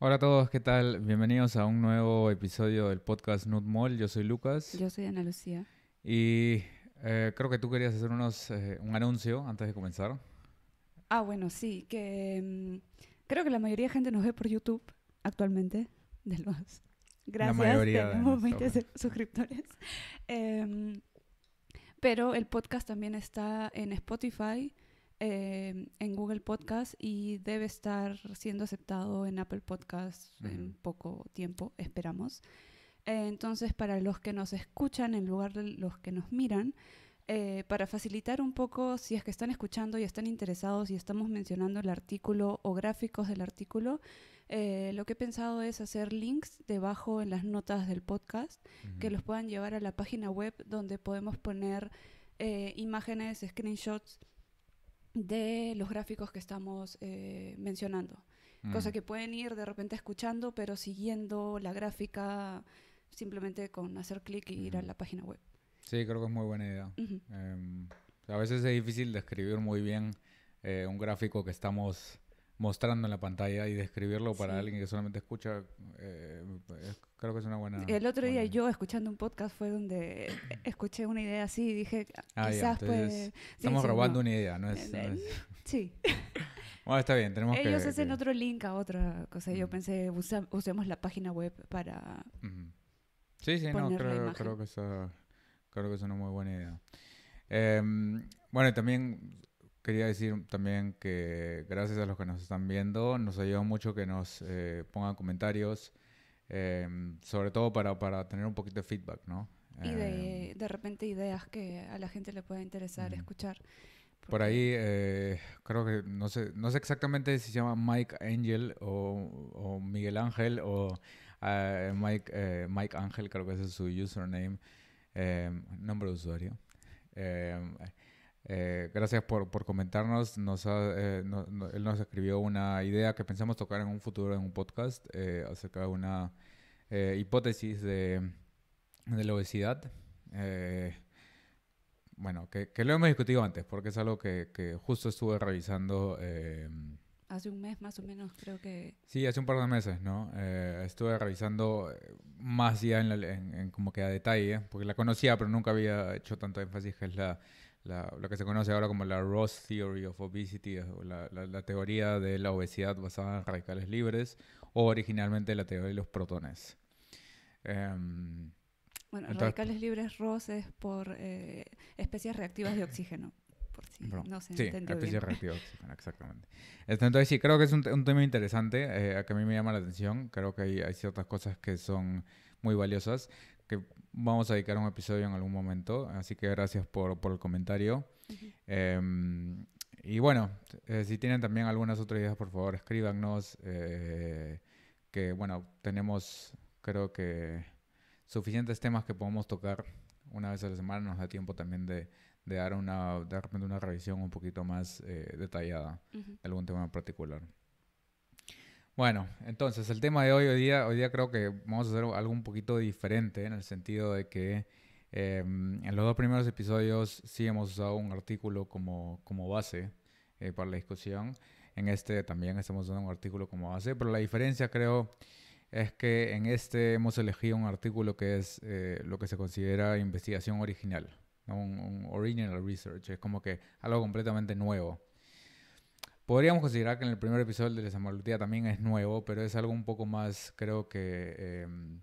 Hola a todos, ¿qué tal? Bienvenidos a un nuevo episodio del podcast Nude Yo soy Lucas. Yo soy Ana Lucía. Y eh, creo que tú querías hacer unos, eh, un anuncio antes de comenzar. Ah, bueno, sí, que mm, creo que la mayoría de gente nos ve por YouTube actualmente, de los... Gracias, la mayoría tenemos 20 suscriptores. Em, pero el podcast también está en Spotify, em, en Google Podcast y debe estar siendo aceptado en Apple Podcast en poco tiempo, esperamos. Eh, entonces, para los que nos escuchan en lugar de los que nos miran, eh, para facilitar un poco, si es que están escuchando y están interesados y estamos mencionando el artículo o gráficos del artículo, eh, lo que he pensado es hacer links debajo en las notas del podcast que los puedan llevar a la página web donde podemos poner eh, imágenes, screenshots de los gráficos que estamos mencionando. Mm. Cosa que pueden ir de repente escuchando, pero siguiendo la gráfica simplemente con hacer clic y ir a la página web. Sí, creo que es muy buena idea. Em, a veces es difícil describir muy bien eh, un gráfico que estamos mostrando en la pantalla y describirlo para alguien que solamente escucha, eh, creo que es una buena... El otro día yo escuchando un podcast fue donde escuché una idea así y dije, ah, quizás pues... Estamos robando una idea, ¿no es? Eh, sí. bueno, está bien, tenemos Ellos hacen otro link a otra cosa. Yo mm. pensé, usemos la página web para... Sí, sí, no, creo, que eso Creo que es una muy buena idea. Em, bueno, también quería decir también que gracias a los que nos están viendo, nos ayuda mucho que nos eh, pongan comentarios, em, sobre todo para, para, tener un poquito de feedback, ¿no? Y de, em, de, repente ideas que a la gente le pueda interesar escuchar. Por ahí, eh, creo que no sé, no sé exactamente si se llama Mike Angel o, o Miguel Ángel o ah, Mike, eh, Mike Ángel, creo que ese es su username. Em, nombre de usuario. Em, eh, gracias por, por, comentarnos. Nos eh, él nos escribió una idea que pensamos tocar en un futuro en un podcast eh, acerca de una hipótesis de, de, la obesidad. bueno, que, que, lo hemos discutido antes porque es algo que, que justo estuve revisando em, hace un mes más o menos, creo que... Sí, hace un par de meses, ¿no? Eh, estuve revisando eh, más ya en, como que a detalle, porque la conocía, pero nunca había hecho tanto énfasis, que es la, lo que se conoce ahora como la Ross Theory of Obesity, la, teoría de la obesidad basada en radicales libres, o originalmente la teoría de los protones. Em, bueno, radicales libres Ross es por eh, especies reactivas de oxígeno no se sí, exactamente. Este, entonces sí, creo que es un, tema interesante eh, que a mí me llama la atención. Creo que hay, ciertas cosas que son muy valiosas que vamos a dedicar un episodio en algún momento. Así que gracias por, el comentario. Em, y bueno, eh, si tienen también algunas otras ideas, por favor, escríbanos. Eh, que bueno, tenemos creo que suficientes temas que podemos tocar una vez a la semana. Nos da tiempo también de, de dar una, de repente una revisión un poquito más eh, detallada de algún tema en particular. Bueno, entonces el tema de hoy, hoy día, hoy día creo que vamos a hacer algo un poquito diferente en el sentido de que em, en los dos primeros episodios sí hemos usado un artículo como, como base eh, para la discusión. En este también estamos usando un artículo como base, pero la diferencia creo es que en este hemos elegido un artículo que es eh, lo que se considera investigación original un, original research, es como que algo completamente nuevo. Podríamos considerar que en el primer episodio de la Desamortía también es nuevo, pero es algo un poco más, creo que, em,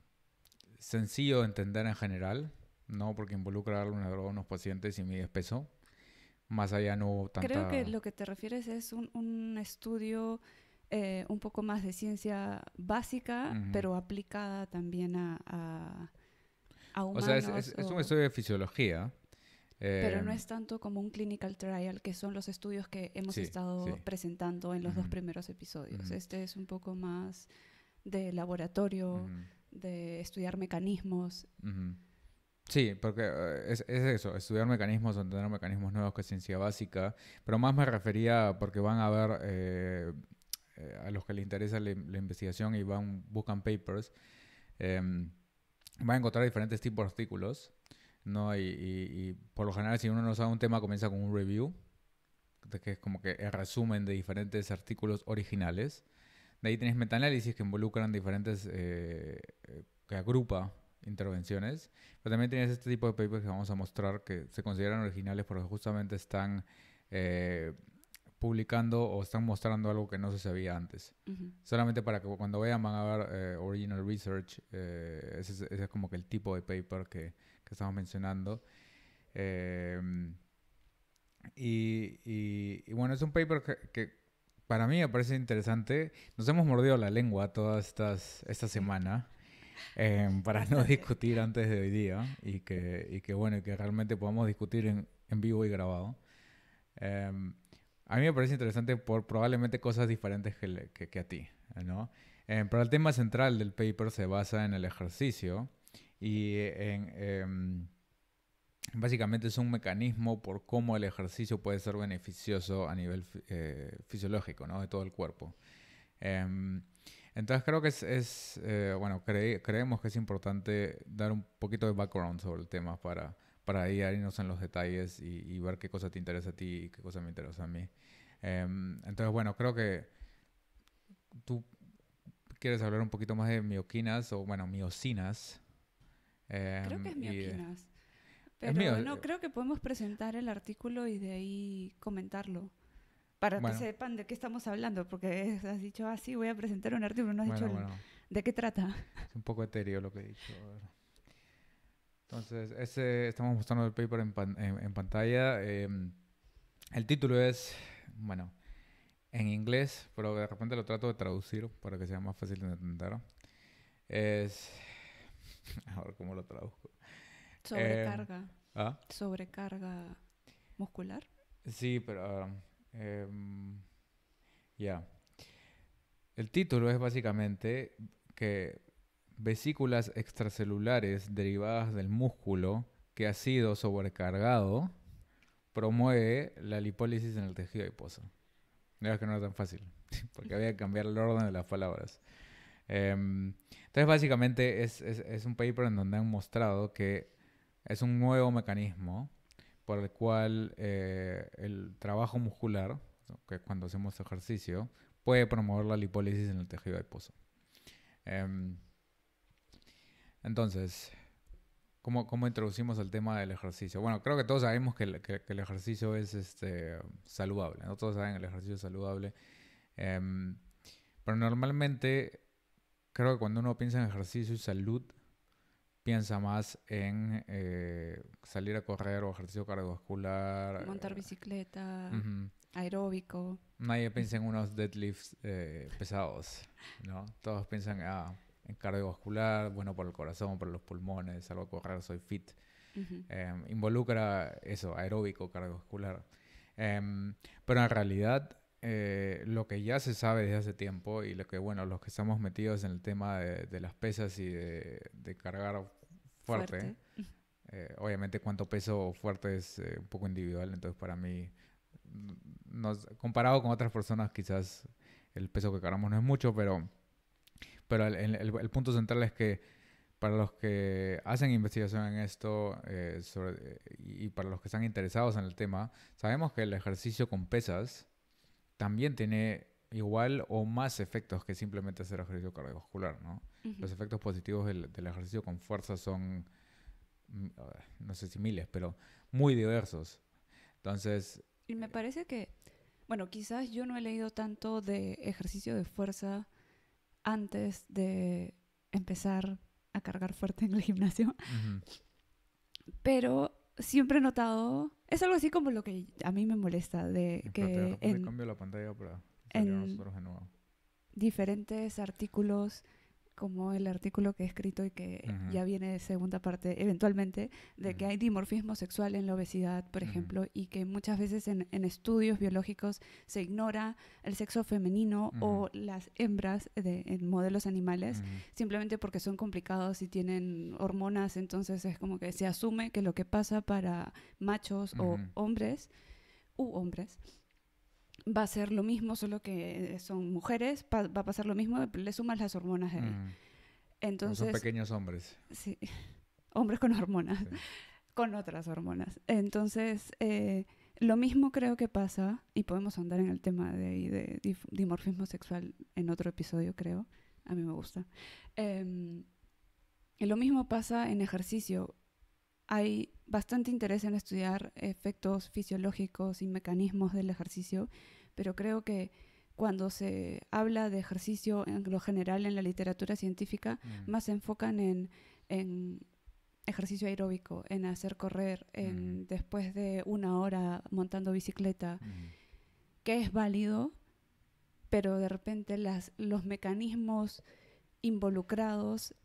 sencillo de entender en general, ¿no? Porque involucra a unos pacientes y mi peso. Más allá no hubo tanta... Creo que lo que te refieres es un, estudio eh, un poco más de ciencia básica, pero aplicada también a, humanos. O sea, es, es, un estudio de fisiología, pero no eh, es tanto como un clinical trial, que son los estudios que hemos estado presentando en los dos primeros episodios. Este es un poco más de laboratorio, de estudiar mecanismos. Sí, porque eh, es, eso, estudiar mecanismos, entender mecanismos nuevos que es ciencia básica, pero más me refería porque van a ver eh, a los que les interesa la, investigación y van, buscan papers, em, van a encontrar diferentes tipos de artículos ¿no? Y, y, por lo general, si uno no sabe un tema, comienza con un review, que es como que el resumen de diferentes artículos originales. De ahí tienes metaanálisis que involucran diferentes, eh, eh, que agrupa intervenciones. Pero también tienes este tipo de papers que vamos a mostrar que se consideran originales porque justamente están eh, publicando o están mostrando algo que no se sabía antes. Solamente para que cuando vean van a ver original research, ese, es, como que el tipo de paper que que estamos mencionando. Em, y, bueno, es un paper que, para mí me parece interesante. Nos hemos mordido la lengua toda esta semana em, para no discutir antes de hoy día y que, y que bueno, que realmente podamos discutir en, en vivo y grabado. Em, a mí me parece interesante por probablemente cosas diferentes que, a ti, ¿no? pero el tema central del paper se basa en el ejercicio y en, em, básicamente es un mecanismo por cómo el ejercicio puede ser beneficioso a nivel eh, fisiológico, ¿no? De todo el cuerpo. Em, entonces creo que es, eh, bueno, creemos que es importante dar un poquito de background sobre el tema para, para irnos en los detalles y, y, ver qué cosa te interesa a ti y qué cosa me interesa a mí. Em, entonces, bueno, creo que tú quieres hablar un poquito más de mioquinas o, bueno, miocinas creo em, que es mi eh, opinión Pero no bueno, eh, creo que podemos presentar el artículo y de ahí comentarlo. Para que sepan de qué estamos hablando, porque has dicho, ah, sí, voy a presentar un artículo, no has dicho de qué trata. Es un poco etéreo lo que he dicho. Entonces, estamos mostrando el paper en, pantalla. Em, el título es, bueno, en inglés, pero de repente lo trato de traducir para que sea más fácil de entender. Es Ahora, ¿cómo lo traduzco? Sobrecarga. Em, ¿ah? Sobrecarga muscular. Sí, pero. Um, em, ya. El título es básicamente que vesículas extracelulares derivadas del músculo que ha sido sobrecargado promueve la lipólisis en el tejido adiposo. La que no era tan fácil, porque había que cambiar el orden de las palabras. Eh... Entonces, básicamente es, un paper en donde han mostrado que es un nuevo mecanismo por el cual eh, el trabajo muscular, que cuando hacemos ejercicio, puede promover la lipólisis en el tejido adiposo. pozo. Em, entonces, ¿cómo, ¿cómo, introducimos el tema del ejercicio? Bueno, creo que todos sabemos que el, ejercicio es este, saludable, ¿no? Todos saben el ejercicio es saludable. Em, pero normalmente Creo que cuando uno piensa en ejercicio y salud, piensa más en eh, salir a correr o ejercicio cardiovascular. Montar eh, bicicleta, aeróbico. Nadie piensa en unos deadlifts eh, pesados, ¿no? Todos piensan ah, en cardiovascular, bueno por el corazón, por los pulmones, salgo a correr, soy fit. Em, involucra eso, aeróbico, cardiovascular. Em, pero en realidad eh, lo que ya se sabe desde hace tiempo y lo que, bueno, los que estamos metidos en el tema de, las pesas y de, cargar fuerte, eh, obviamente cuánto peso fuerte es eh, un poco individual, entonces para mí, comparado con otras personas, quizás el peso que cargamos no es mucho, pero, pero el, punto central es que para los que hacen investigación en esto y para los que están interesados en el tema, sabemos que el ejercicio con pesas también tiene igual o más efectos que simplemente hacer ejercicio cardiovascular, ¿no? Los efectos positivos del, ejercicio con fuerza son, mm, no sé si miles, pero muy diversos. Entonces... Y me parece que, bueno, quizás yo no he leído tanto de ejercicio de fuerza antes de empezar a cargar fuerte en el gimnasio, pero siempre he notado, es algo así como lo que a mí me molesta de que... En, cambio la pantalla para diferentes artículos como el artículo que he escrito y que ya viene de segunda parte eventualmente, de que hay dimorfismo sexual en la obesidad, por ejemplo, y que muchas veces en, estudios biológicos se ignora el sexo femenino o las hembras de, en modelos animales, simplemente porque son complicados y tienen hormonas, entonces es como que se asume que lo que pasa para machos o hombres, u hombres, va a ser lo mismo, solo que eh, son mujeres, va a pasar lo mismo, le sumas las hormonas mm. Entonces, son pequeños hombres. Sí, hombres con hormonas, con otras hormonas. Entonces, eh, lo mismo creo que pasa, y podemos andar en el tema de, dimorfismo sexual en otro episodio, creo. A mí me gusta. Em, lo mismo pasa en ejercicio. Hay bastante interés en estudiar efectos fisiológicos y mecanismos del ejercicio, pero creo que cuando se habla de ejercicio en lo general en la literatura científica, mm. más se enfocan en, ejercicio aeróbico, en hacer correr, mm. después de una hora montando bicicleta, mm. que es válido, pero de repente los mecanismos involucrados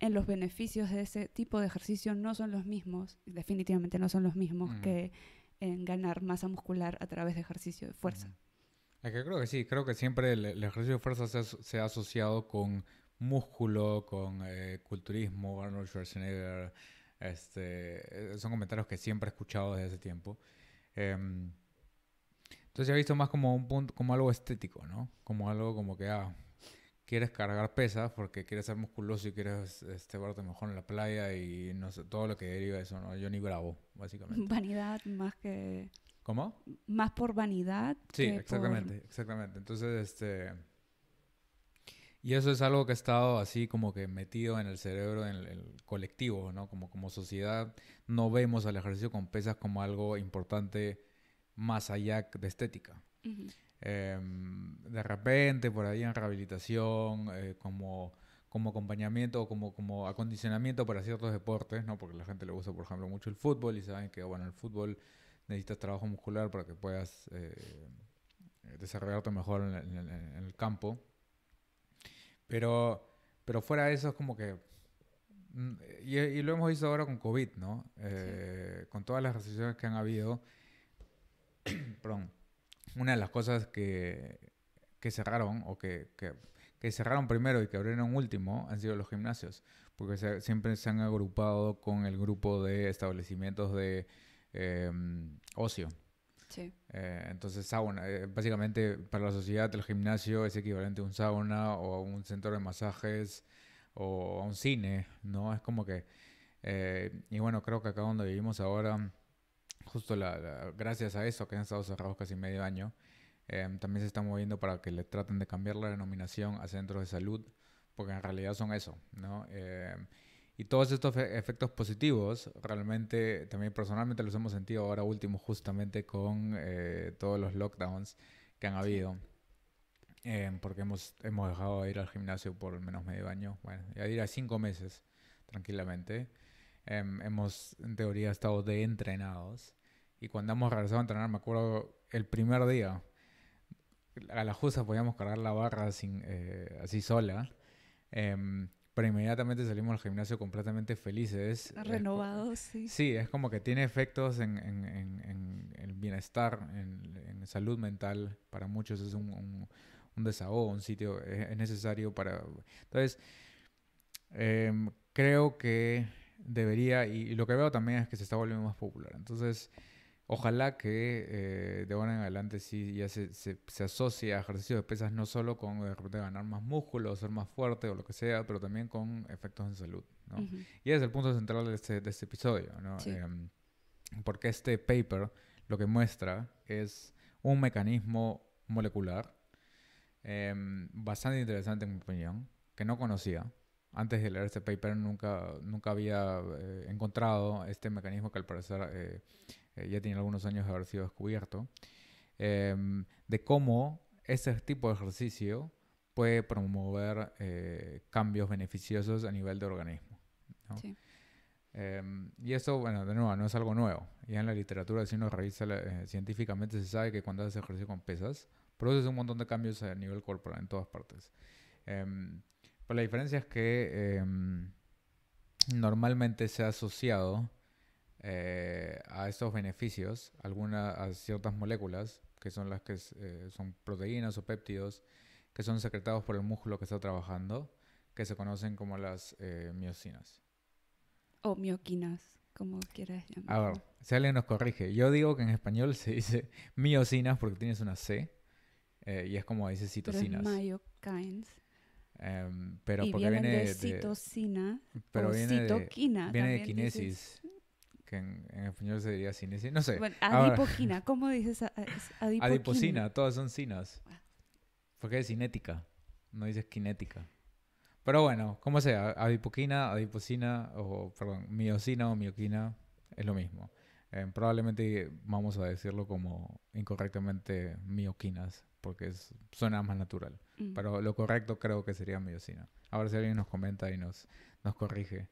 en los beneficios de ese tipo de ejercicio no son los mismos, definitivamente no son los mismos que en ganar masa muscular a través de ejercicio de fuerza. que creo que sí, creo que siempre el, ejercicio de fuerza se, ha asociado con músculo, con eh, culturismo, Arnold Schwarzenegger, este, eh, son comentarios que siempre he escuchado desde ese tiempo. Em, entonces he visto más como un como algo estético, ¿no? Como algo como que, ah, quieres cargar pesas porque quieres ser musculoso y quieres este, verte mejor en la playa y no sé, todo lo que deriva de eso, ¿no? Yo ni grabo, básicamente. Vanidad más que... ¿Cómo? Más por vanidad. Sí, exactamente, exactamente. Entonces, este... Y eso es algo que ha estado así como que metido en el cerebro, en el, colectivo, ¿no? Como, como sociedad no vemos al ejercicio con pesas como algo importante más allá de estética. Em, de repente por ahí en rehabilitación, eh, como, como acompañamiento como, como acondicionamiento para ciertos deportes, ¿no? Porque la gente le gusta, por ejemplo, mucho el fútbol y saben que, bueno, el fútbol necesitas trabajo muscular para que puedas eh, desarrollarte mejor en, el campo. Pero, pero fuera de eso es como que... Mm, y, lo hemos visto ahora con COVID, ¿no? Eh, con todas las restricciones que han habido. perdón una de las cosas que, que cerraron o que, que, cerraron primero y que abrieron último han sido los gimnasios, porque siempre se han agrupado con el grupo de establecimientos de eh, ocio. Sí. Eh, entonces, sauna, eh, básicamente para la sociedad el gimnasio es equivalente a un sauna o a un centro de masajes o a un cine, ¿no? Es como que... y bueno, creo que acá donde vivimos ahora justo la, gracias a eso que han estado cerrados casi medio año, em, también se está moviendo para que le traten de cambiar la denominación a centros de salud, porque en realidad son eso, ¿no? Em, y todos estos efectos positivos, realmente, también personalmente los hemos sentido ahora último, justamente con eh, todos los lockdowns que han habido. Em, porque hemos, hemos dejado de ir al gimnasio por al menos medio año, bueno, ya a cinco meses, tranquilamente. hemos, en teoría, estado de entrenados. Y cuando hemos regresado a entrenar, me acuerdo el primer día, a la justas podíamos cargar la barra sin, eh, así sola. Em, pero inmediatamente salimos al gimnasio completamente felices. Renovados, sí. Sí, es como que tiene efectos en, en, en, el bienestar, en, salud mental. Para muchos es un, un, desahogo, un sitio, eh, es, necesario para... Entonces, em, creo que debería, y, lo que veo también es que se está volviendo más popular. Entonces, Ojalá que eh, de ahora en adelante sí ya se, se, asocie a ejercicio de pesas no solo con de ganar más músculo, ser más fuerte o lo que sea, pero también con efectos en salud. ¿no? ese Y es el punto central de este, este episodio, ¿no? Em, porque este paper lo que muestra es un mecanismo molecular em, bastante interesante en mi opinión, que no conocía, antes de leer este paper nunca, nunca había eh, encontrado este mecanismo que al parecer eh, eh, ya tiene algunos años de haber sido descubierto, em, de cómo ese tipo de ejercicio puede promover cambios beneficiosos a nivel de organismo. Em, y eso, bueno, de nuevo, no es algo nuevo. Ya en la literatura, si uno revisa científicamente, se sabe que cuando haces ejercicio con pesas, produces un montón de cambios a nivel corporal en todas partes. Em, pero pues la diferencia es que em, normalmente se ha asociado eh, a estos beneficios alguna, a ciertas moléculas, que son las que eh, son proteínas o péptidos, que son secretados por el músculo que está trabajando, que se conocen como las eh, miocinas. O mioquinas, como quieras llamar. A ver, si alguien nos corrige, yo digo que en español se dice miocinas porque tienes una C y es como dice citocinas. Em, pero porque viene de citocina, pero viene citoquina. De, viene de kinesis, que en, español se diría cinesis, no sé. Ah, adipoquina, ¿cómo dices adipoquina? Adipocina, todas son cinas. Ah. Porque es cinética, no dices kinética. Pero bueno, como sea, adipoquina, adipocina, o perdón, miocina o mioquina, es lo mismo. Eh, probablemente vamos a decirlo como incorrectamente mioquinas, porque suena más natural. Mm. Pero lo correcto creo que sería miocina. Ahora si alguien nos comenta y nos, nos corrige,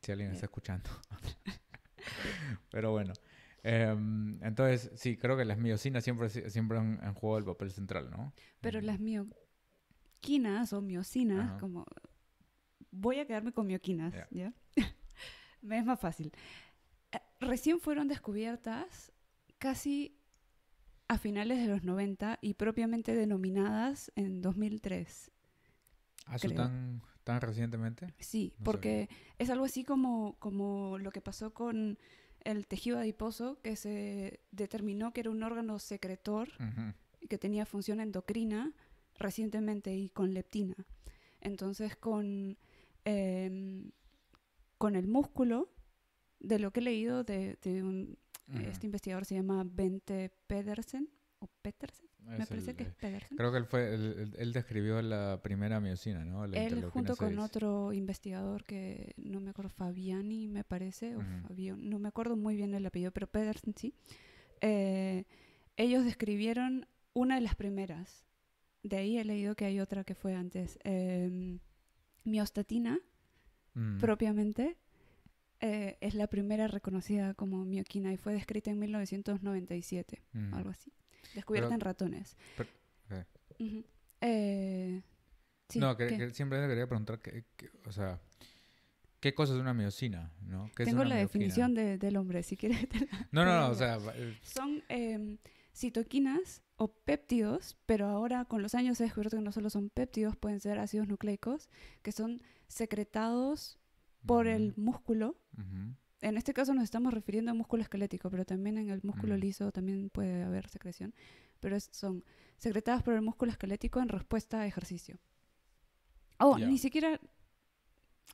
si alguien está escuchando. Pero bueno. Em, entonces, sí, creo que las miocinas siempre, siempre han, jugado el papel central, ¿no? Pero mm. las mioquinas o miocinas, como... Voy a quedarme con mioquinas, ¿ya? Me es más fácil recién fueron descubiertas casi a finales de los 90 y propiamente denominadas en 2003. ¿Ah, tan, recientemente? Sí, porque es algo así como, lo que pasó con el tejido adiposo, que se determinó que era un órgano secretor que tenía función endocrina recientemente y con leptina. Entonces, con, em, con el músculo de lo que he leído de, un, eh, este investigador se llama Bente Pedersen, o Petersen, me parece que es Pedersen. Creo que él fue, él, describió la primera miocina, ¿no? él junto con otro investigador que no me acuerdo, Fabiani me parece, no me acuerdo muy bien el apellido, pero Pedersen sí. Eh, ellos describieron una de las primeras. De ahí he leído que hay otra que fue antes. Em, miostatina, mm. propiamente, eh, es la primera reconocida como mioquina y fue descrita en 1997, mm. algo así. Descubierta en ratones. Eh. Eh, no, siempre quería preguntar, que, o sea, ¿qué cosa es una miocina? ¿no? Tengo la definición del hombre, si quieres. no, no, no, o sea... Son em, citoquinas o péptidos, pero ahora con los años se descubierto que no solo son péptidos, pueden ser ácidos nucleicos, que son secretados por el músculo. En este caso nos estamos refiriendo a músculo esquelético, pero también en el músculo liso también puede haber secreción, pero son secretadas por el músculo esquelético en respuesta a ejercicio. Oh, ni siquiera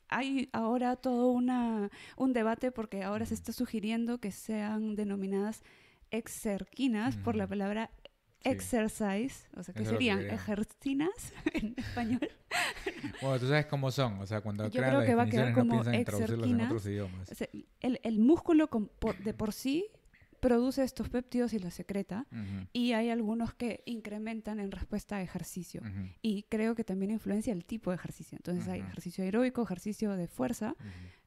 hay ahora todo una, un debate porque ahora se está sugiriendo que sean denominadas exerquinas por la palabra Exercise, o sea, que serían ejercinas en español. Bueno, tú sabes cómo son, o sea, cuando Yo creo que va a quedar como En otros idiomas. el, músculo de por sí produce estos péptidos y los secreta, y hay algunos que incrementan en respuesta a ejercicio. Y creo que también influencia el tipo de ejercicio. Entonces hay ejercicio aeróbico, ejercicio de fuerza,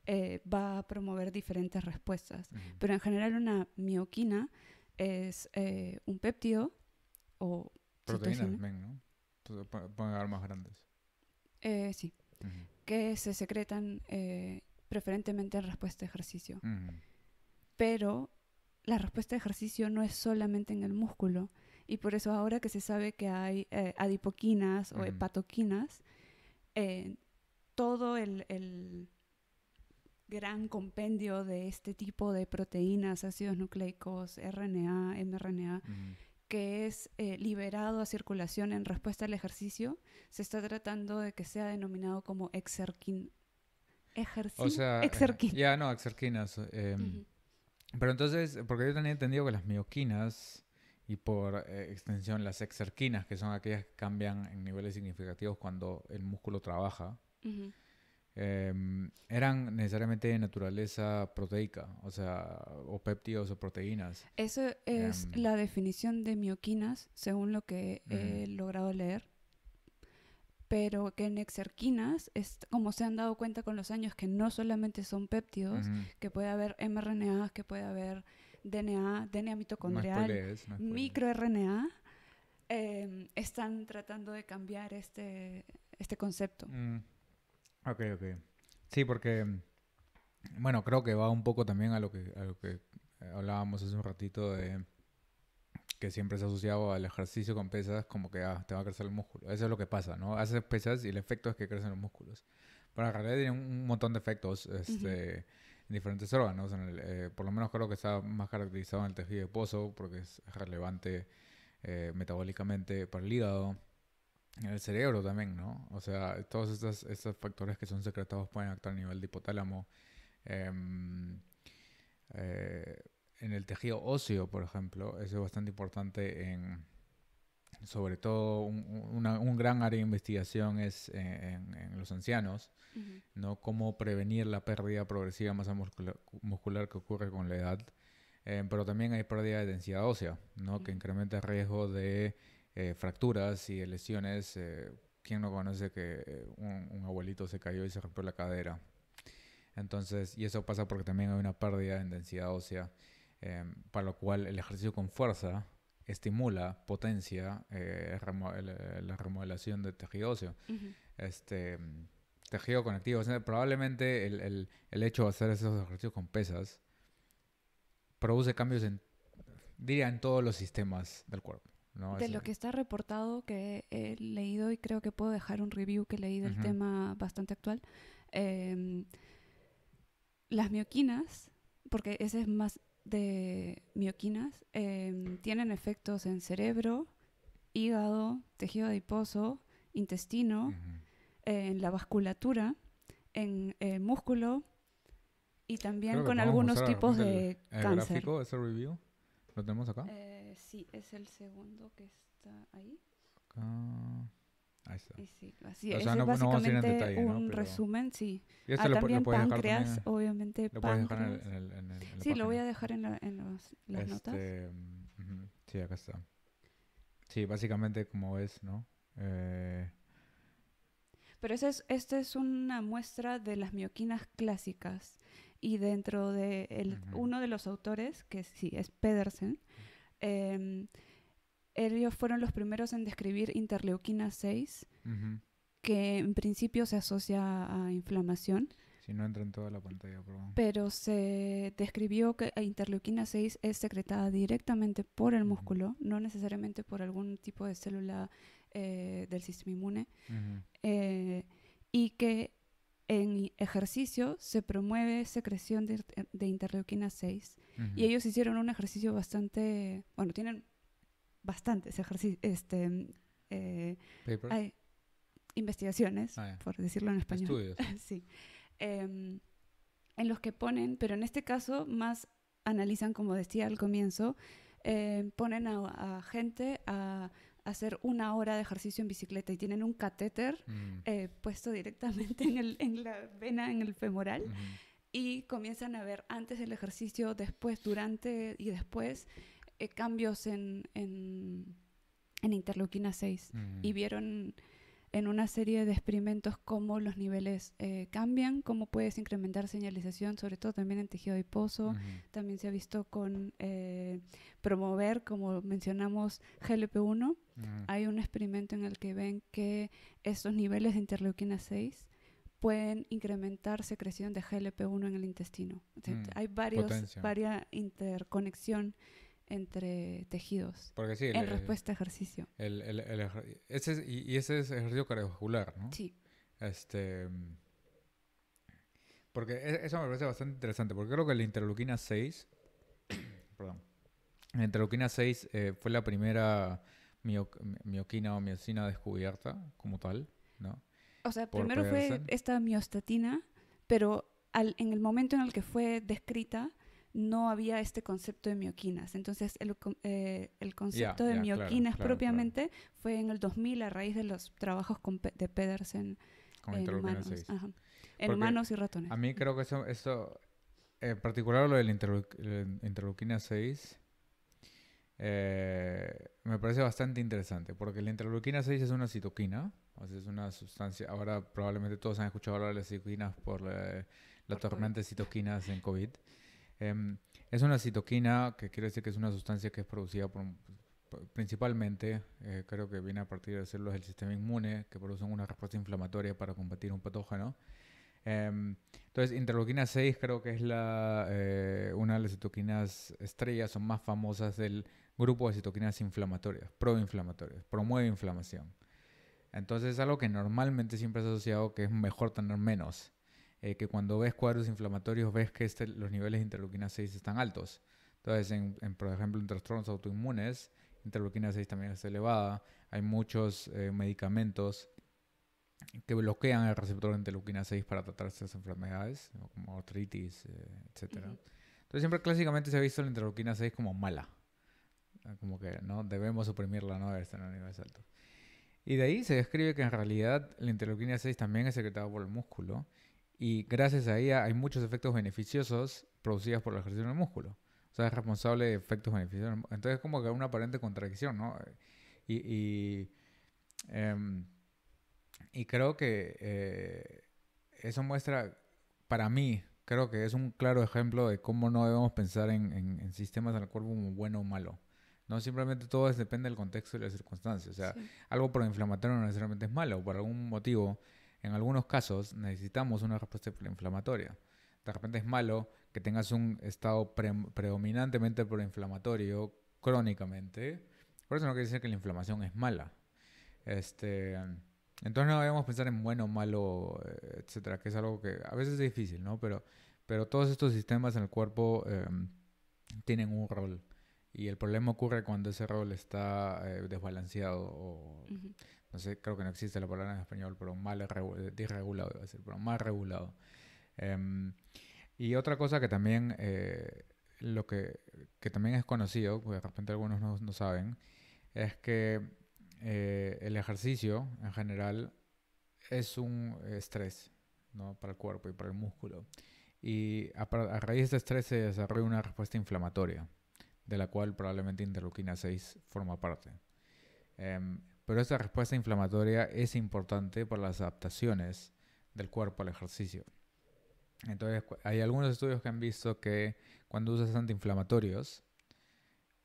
eh, va a promover diferentes respuestas. Pero en general una mioquina es eh, un péptido proteínas, también, ¿no? Pues, pueden haber más grandes. Eh, sí, que se secretan eh, preferentemente en respuesta a ejercicio. Pero la respuesta a ejercicio no es solamente en el músculo. Y por eso ahora que se sabe que hay eh, adipoquinas o hepatoquinas, todo el, gran compendio de este tipo de proteínas, ácidos nucleicos, RNA, mRNA, que es eh, liberado a circulación en respuesta al ejercicio, se está tratando de que sea denominado como exerquin. O sea, eh, ya no, exerquinas. Em, pero entonces, porque yo tenía entendido que las mioquinas y por eh, extensión las exerquinas, que son aquellas que cambian en niveles significativos cuando el músculo trabaja, Em, eran necesariamente de naturaleza proteica, o sea, o péptidos o proteínas. Esa es em, la definición de mioquinas, según lo que he logrado leer. Pero que en exerquinas, es, como se han dado cuenta con los años, que no solamente son péptidos, que puede haber mRNA que puede haber DNA, DNA mitocondrial, microRNA, em, están tratando de cambiar este, este concepto. Mm. Ok, ok. Sí, porque, bueno, creo que va un poco también a lo que, lo que eh, hablábamos hace un ratito de que siempre se ha asociado al ejercicio con pesas como que ah, te va a crecer el músculo. Eso es lo que pasa, ¿no? Haces pesas y el efecto es que crecen los músculos. Pero en realidad tiene un montón de efectos este, en diferentes órganos. Eh, por lo menos creo que está más caracterizado en el tejido de pozo porque es relevante eh, metabólicamente para el hígado en el cerebro también, ¿no? O sea, todos estos, factores que son secretados pueden actuar a nivel de hipotálamo. Em, eh, en el tejido óseo, por ejemplo, eso es bastante importante en... Sobre todo, un, gran área de investigación es eh, en, los ancianos, ¿no? Cómo prevenir la pérdida progresiva de masa muscular, que ocurre con la edad. Em, pero también hay pérdida de densidad ósea, ¿no? Que incrementa el riesgo de eh, fracturas y lesiones. Eh, ¿Quién no conoce que eh, un, abuelito se cayó y se rompió la cadera? Entonces, y eso pasa porque también hay una pérdida en densidad ósea, em, para lo cual el ejercicio con fuerza estimula, potencia la, remodelación de tejido óseo. este, tejido conectivo. probablemente el, hecho de hacer esos ejercicios con pesas produce cambios en, diría, en todos los sistemas del cuerpo. De lo que está reportado que he leído y creo que puedo dejar un review que leí del tema bastante actual. Em, las mioquinas, porque ese es más de mioquinas, em, tienen efectos en cerebro, hígado, tejido adiposo, intestino, en la vasculatura, en el músculo y también con algunos tipos de cáncer. ¿Lo tenemos acá? Eh, sí, es el segundo que está ahí. Acá. Ahí está. sí, así o sea, es básicamente detalle, un resumen, sí. Y ah, lo, también páncreas, dejar obviamente. Lo puedes dejar en, el, en, Sí, lo voy a dejar en, las este, notas. Sí, acá está. Sí, básicamente como es, ¿no? Eh, Pero esta es una muestra de las mioquinas clásicas y dentro de uno de los autores, que sí, es Pedersen, em, ellos fueron los primeros en describir interleuquina 6, que en principio se asocia a inflamación. Si no entra en toda la pantalla, favor. Pero se describió que interleuquina 6 es secretada directamente por el músculo, no necesariamente por algún tipo de célula eh, del sistema inmune, eh, y que en ejercicio se promueve secreción de, de interleuquina 6 y ellos hicieron un ejercicio bastante, bueno, tienen bastantes ejercicios, este, eh, investigaciones, ah, por decirlo en español. Estudios. sí. Em, en los que ponen, pero en este caso más analizan, como decía al comienzo, eh, ponen a gente a hacer una hora de ejercicio en bicicleta y tienen un catéter mm. eh, puesto directamente en, la vena, en el femoral, y comienzan a ver antes del ejercicio, después, durante y después eh, cambios en, en, 6. Y vieron en una serie de experimentos cómo los niveles eh, cambian, cómo puedes incrementar señalización, sobre todo también en tejido adiposo. También se ha visto con eh, promover, como mencionamos, GLP-1. Hay un experimento en el que ven que esos niveles de interleuquina 6 pueden incrementar secreción de GLP-1 en el intestino. Mm, hay varias interconexión entre tejidos Porque sí, el, en respuesta a ejercicio. El, ese y, ese es ejercicio cardiovascular, ¿no? Sí. Este, porque e, eso me parece bastante interesante, porque creo que la interleuquina 6, perdón, la interleuquina 6 eh, fue la primera mioquina o miocina descubierta como tal, ¿no? O sea, primero fue esta miostatina, pero al, en el momento en el que fue descrita, no había este concepto de mioquinas. Entonces, el, eh, el concepto de mioquinas propiamente fue en el 2000 a raíz de los trabajos de Pedersen en, humanos, y ratones. A mí creo que eso, eso en particular lo del la 6, eh, me parece bastante interesante, porque la interleuquina 6 es una citoquina, es una sustancia, ahora probablemente todos han escuchado hablar de las citoquinas por la tormenta de citoquinas en COVID. Em, es una citoquina, que quiero decir que es una sustancia que es producida principalmente, eh, creo que viene a partir de células del sistema inmune, que producen una respuesta inflamatoria para combatir un patógeno. Em, entonces, interleuquina 6 creo que es eh, una de las citoquinas estrellas, son más famosas del grupo de citoquinas inflamatorias, proinflamatorias, promueve inflamación. Entonces es algo que normalmente siempre es asociado que es mejor tener menos. Eh, que cuando ves cuadros inflamatorios ves que este, los niveles de interleuquina 6 están altos. Entonces, en, por ejemplo, en trastornos autoinmunes, interleuquina 6 también es elevada. Hay muchos eh, medicamentos que bloquean el receptor de interleuquina 6 para tratar estas enfermedades, como artritis, eh, etc. Entonces, siempre clásicamente se ha visto la interleuquina 6 como mala. Como que no debemos suprimirla, no debe estar en niveles altos. Y de ahí se describe que en realidad la interleuquina 6 también es secretada por el músculo y gracias a ella hay muchos efectos beneficiosos producidos por la ejercicio del músculo. O sea, es responsable de efectos beneficiosos. Entonces, es como que hay una aparente contradicción, ¿no? Y, y, em, creo que eh, eso muestra, para mí, creo que es un claro ejemplo de cómo no debemos pensar en, en sistemas del cuerpo como bueno o malo. No, simplemente todo depende del contexto y las circunstancias. O sea, algo algo inflamatorio no necesariamente es malo, por algún motivo en algunos casos necesitamos una respuesta proinflamatoria. De repente es malo que tengas un estado predominantemente proinflamatorio crónicamente. Por eso no quiere decir que la inflamación es mala. Este, entonces no debemos pensar en bueno, malo, eh, etcétera, que es algo que a veces es difícil, ¿no? Pero, todos estos sistemas en el cuerpo em, tienen un rol. Y el problema ocurre cuando ese rol está eh, desbalanceado o, no sé, creo que no existe la palabra en español, pero mal eh, a pero regulado. Em, y otra cosa que también, eh, lo que, que, también es conocido, porque de repente algunos no, no saben, es que eh, el ejercicio en general es un estrés ¿no? para el cuerpo y para el músculo. Y a, raíz de este estrés se desarrolla una respuesta inflamatoria, de la cual probablemente interleuquina 6 forma parte. Em, pero esa respuesta inflamatoria es importante por las adaptaciones del cuerpo al ejercicio. Entonces, hay algunos estudios que han visto que cuando usas antiinflamatorios,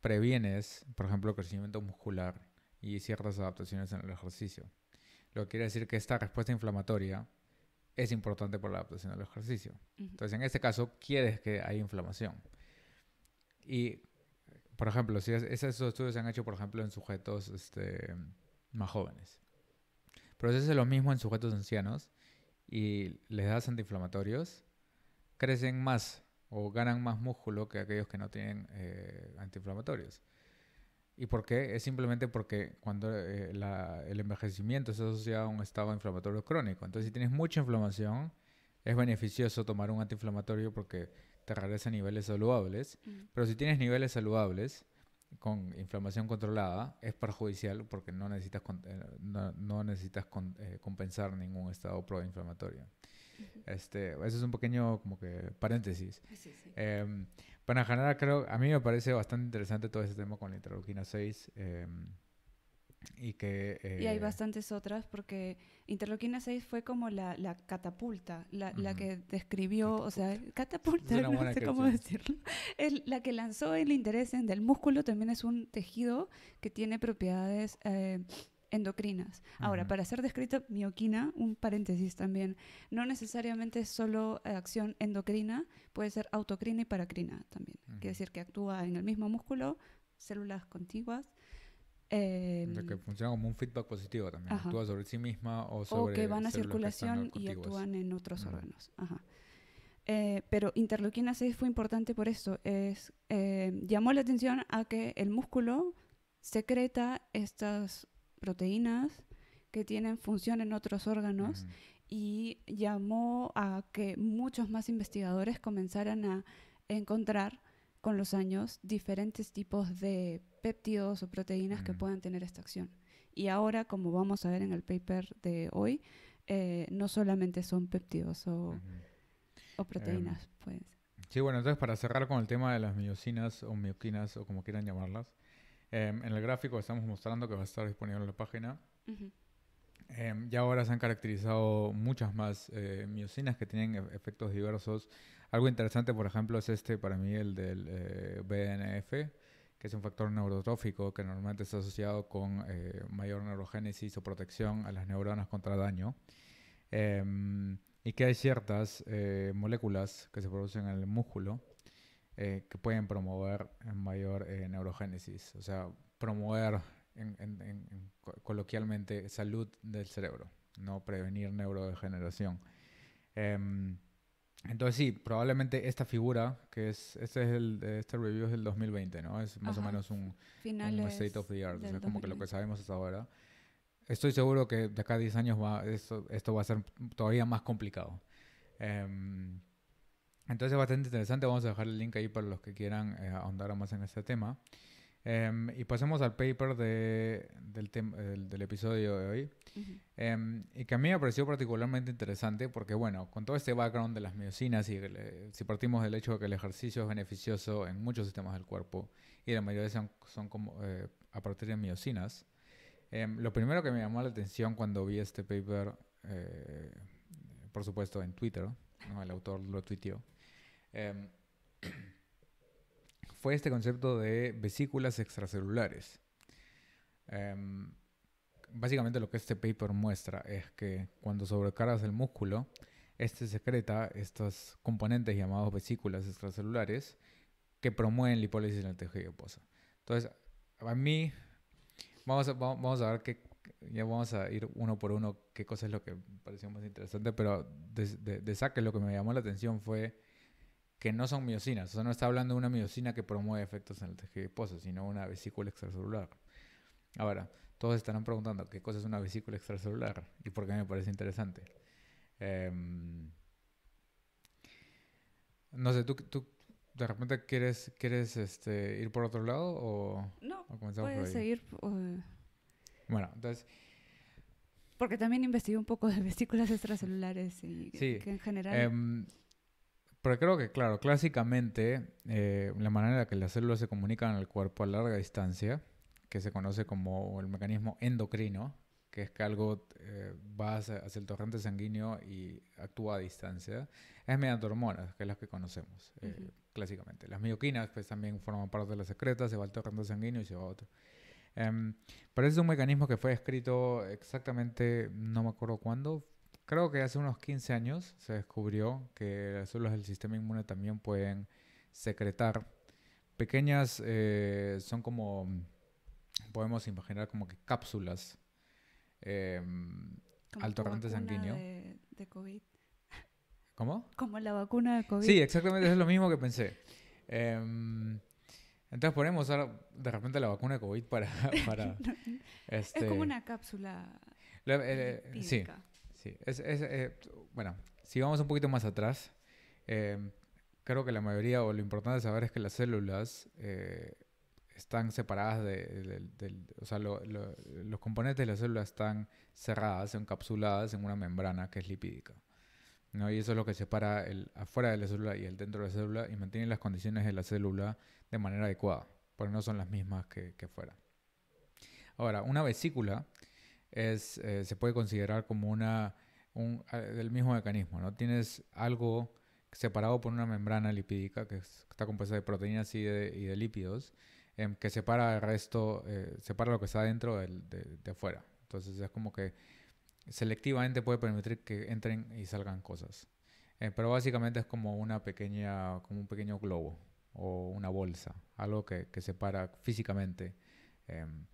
previenes, por ejemplo, crecimiento muscular y ciertas adaptaciones en el ejercicio. Lo que quiere decir que esta respuesta inflamatoria es importante por la adaptación al ejercicio. Entonces, en este caso, quieres que haya inflamación. Y, por ejemplo, si esos estudios se han hecho, por ejemplo, en sujetos este, más jóvenes. Procesa lo mismo en sujetos ancianos y les das antiinflamatorios, crecen más o ganan más músculo que aquellos que no tienen eh, antiinflamatorios. ¿Y por qué? Es simplemente porque cuando eh, el envejecimiento se asocia a un estado inflamatorio crónico. Entonces, si tienes mucha inflamación, es beneficioso tomar un antiinflamatorio porque te regresa a niveles saludables. Mm. Pero si tienes niveles saludables, con inflamación controlada es perjudicial porque no necesitas, eh, no, necesitas eh, compensar ningún estado proinflamatorio. Este, eso es un pequeño como que paréntesis. Ah, em, para generar, creo, a mí me parece bastante interesante todo ese tema con la interleuquina 6. Eh, em, y que... hay eh, bastantes otras porque Interloquina 6 fue como la, la catapulta, la, que describió, o sea, catapulta, no sé cómo decirlo, es la que lanzó el interés en el músculo, también es un tejido que tiene propiedades... Eh, endocrinas. Ahora, para ser descrito, mioquina, un paréntesis también, no necesariamente solo eh, acción endocrina, puede ser autocrina y paracrina también. Quiere decir que actúa en el mismo músculo, células contiguas Em, que funciona como un feedback positivo también. Actúa sobre sí misma o sobre... O que van a circulación y actúan en otros órganos. Eh, pero interleuquina 6 fue importante por esto. Es, em, llamó la atención a que el músculo secreta estas proteínas que tienen función en otros órganos y llamó a que muchos más investigadores comenzaran a encontrar con los años diferentes tipos de péptidos o proteínas que mm. puedan tener esta acción. Y ahora, como vamos a ver en el paper de hoy, eh, no solamente son péptidos o, o proteínas. Em, pues. Sí, bueno, entonces para cerrar con el tema de las miocinas o mioquinas o como quieran llamarlas, em, en el gráfico estamos mostrando que va a estar disponible en la página. Em, ya ahora se han caracterizado muchas más eh, miocinas que tienen e-, efectos diversos. Algo interesante, por ejemplo, es este para mí, el del eh, BNF que es un factor neurotrófico que normalmente está asociado con eh, mayor neurogénesis o protección a las neuronas contra daño, em, y que hay ciertas eh, moléculas que se producen en el músculo eh, que pueden promover mayor neurogénesis, o sea, promover coloquialmente salud del cerebro, no prevenir neurodegeneración. Em, entonces sí, probablemente esta figura, que es, este, es el, este review es del 2020, ¿no? Es más o menos un, state of the art, o como que lo que sabemos hasta ahora. Estoy seguro que de acá a 10 años va, esto, va a ser todavía más complicado. Em, entonces es bastante interesante, vamos a dejar el link ahí para los que quieran eh, ahondar más en este tema. Em, y pasemos al paper de, del, episodio de hoy. Em, y que a mí me pareció particularmente interesante porque, bueno, con todo este background de las miocinas y eh, si partimos del hecho de que el ejercicio es beneficioso en muchos sistemas del cuerpo y la mayoría son, son como, eh, a partir de miocinas, em, lo primero que me llamó la atención cuando vi este paper, eh, por supuesto en Twitter, el autor lo tuiteó, fue este concepto de vesículas extracelulares. Em, básicamente lo que este paper muestra es que cuando sobrecargas el músculo, este secreta estos componentes llamados vesículas extracelulares que promueven lipólisis en el tejido adiposo. Entonces, a mí, vamos a, vamos a ver que ya vamos a ir uno por uno, qué cosa es lo que pareció más interesante, pero de, de, de saque lo que me llamó la atención fue que no son miocinas. O sea, no está hablando de una miocina que promueve efectos en el tejido adiposo, sino una vesícula extracelular. Ahora, todos estarán preguntando qué cosa es una vesícula extracelular y por qué me parece interesante. Em, no sé, ¿tú, ¿tú, de repente quieres, quieres este, ir por otro lado o, no, o seguir. Bueno, entonces... Porque también investigué un poco de vesículas extracelulares y que en general... Em, pero creo que, claro, clásicamente eh, la manera en la que las células se comunican al cuerpo a larga distancia, que se conoce como el mecanismo endocrino, que es que algo eh, va hacia, el torrente sanguíneo y actúa a distancia, es mediante hormonas, que es las que conocemos eh, clásicamente. Las mioquinas pues también forman parte de las secretas, se va al torrente sanguíneo y se va a otro. Em, pero es un mecanismo que fue escrito exactamente, no me acuerdo cuándo, creo que hace unos 15 años se descubrió que las células del sistema inmune también pueden secretar pequeñas, eh, son como, podemos imaginar como que cápsulas em, al torrente sanguíneo. De, COVID. ¿Cómo? Como la vacuna de COVID. Sí, exactamente, es lo mismo que pensé. Em, entonces podemos usar de repente la vacuna de COVID para... Este es como una cápsula. Eh, eh, sí, Sí, es, eh, bueno, si vamos un poquito más atrás, eh, creo que la mayoría o lo importante de saber es que las células eh, están separadas de, o sea, los componentes de las células están cerradas, encapsuladas en una membrana que es lipídica. ¿no? Y eso es lo que separa el afuera de la célula y el dentro de la célula y mantiene las condiciones de la célula de manera adecuada, porque no son las mismas que, que Ahora, una vesícula es, eh, se puede considerar como una, un, del mismo mecanismo, ¿no? Tienes algo separado por una membrana lipídica que está compuesta de proteínas y de, y de lípidos, em, que separa el resto, eh, separa lo que está dentro de, de, afuera. Entonces es como que selectivamente puede permitir que entren y salgan cosas. Eh, pero básicamente es como una pequeña, como un pequeño globo o una bolsa, algo que, que separa físicamente. Em,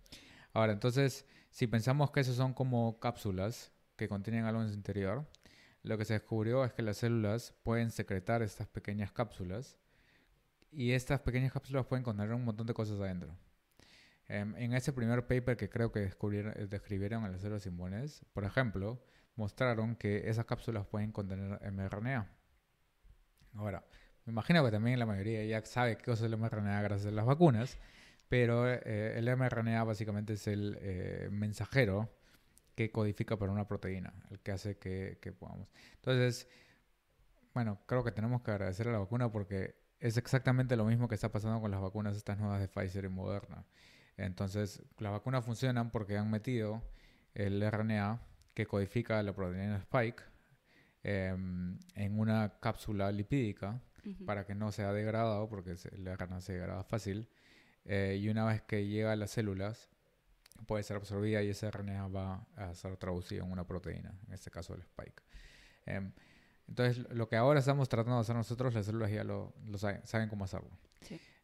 Ahora, entonces, si pensamos que esas son como cápsulas que contienen algo en su interior, lo que se descubrió es que las células pueden secretar estas pequeñas cápsulas y estas pequeñas cápsulas pueden contener un montón de cosas adentro. Em, en ese primer paper que creo que eh, describieron a las células inmunes, por ejemplo, mostraron que esas cápsulas pueden contener mRNA. Ahora, me imagino que también la mayoría ya sabe qué es el mRNA gracias a las vacunas, pero eh, el mRNA básicamente es el eh, mensajero que codifica para una proteína, el que hace que, podamos. Entonces, bueno, creo que tenemos que agradecer a la vacuna porque es exactamente lo mismo que está pasando con las vacunas estas nuevas de Pfizer y Moderna. Entonces, las vacunas funcionan porque han metido el RNA que codifica la proteína Spike em, en una cápsula lipídica para que no sea degradado, porque el RNA se degrada fácil, eh, y una vez que llega a las células, puede ser absorbida y ese RNA va a ser traducido en una proteína, en este caso el spike. Em, entonces, lo que ahora estamos tratando de hacer nosotros, las células ya lo, saben, cómo hacerlo.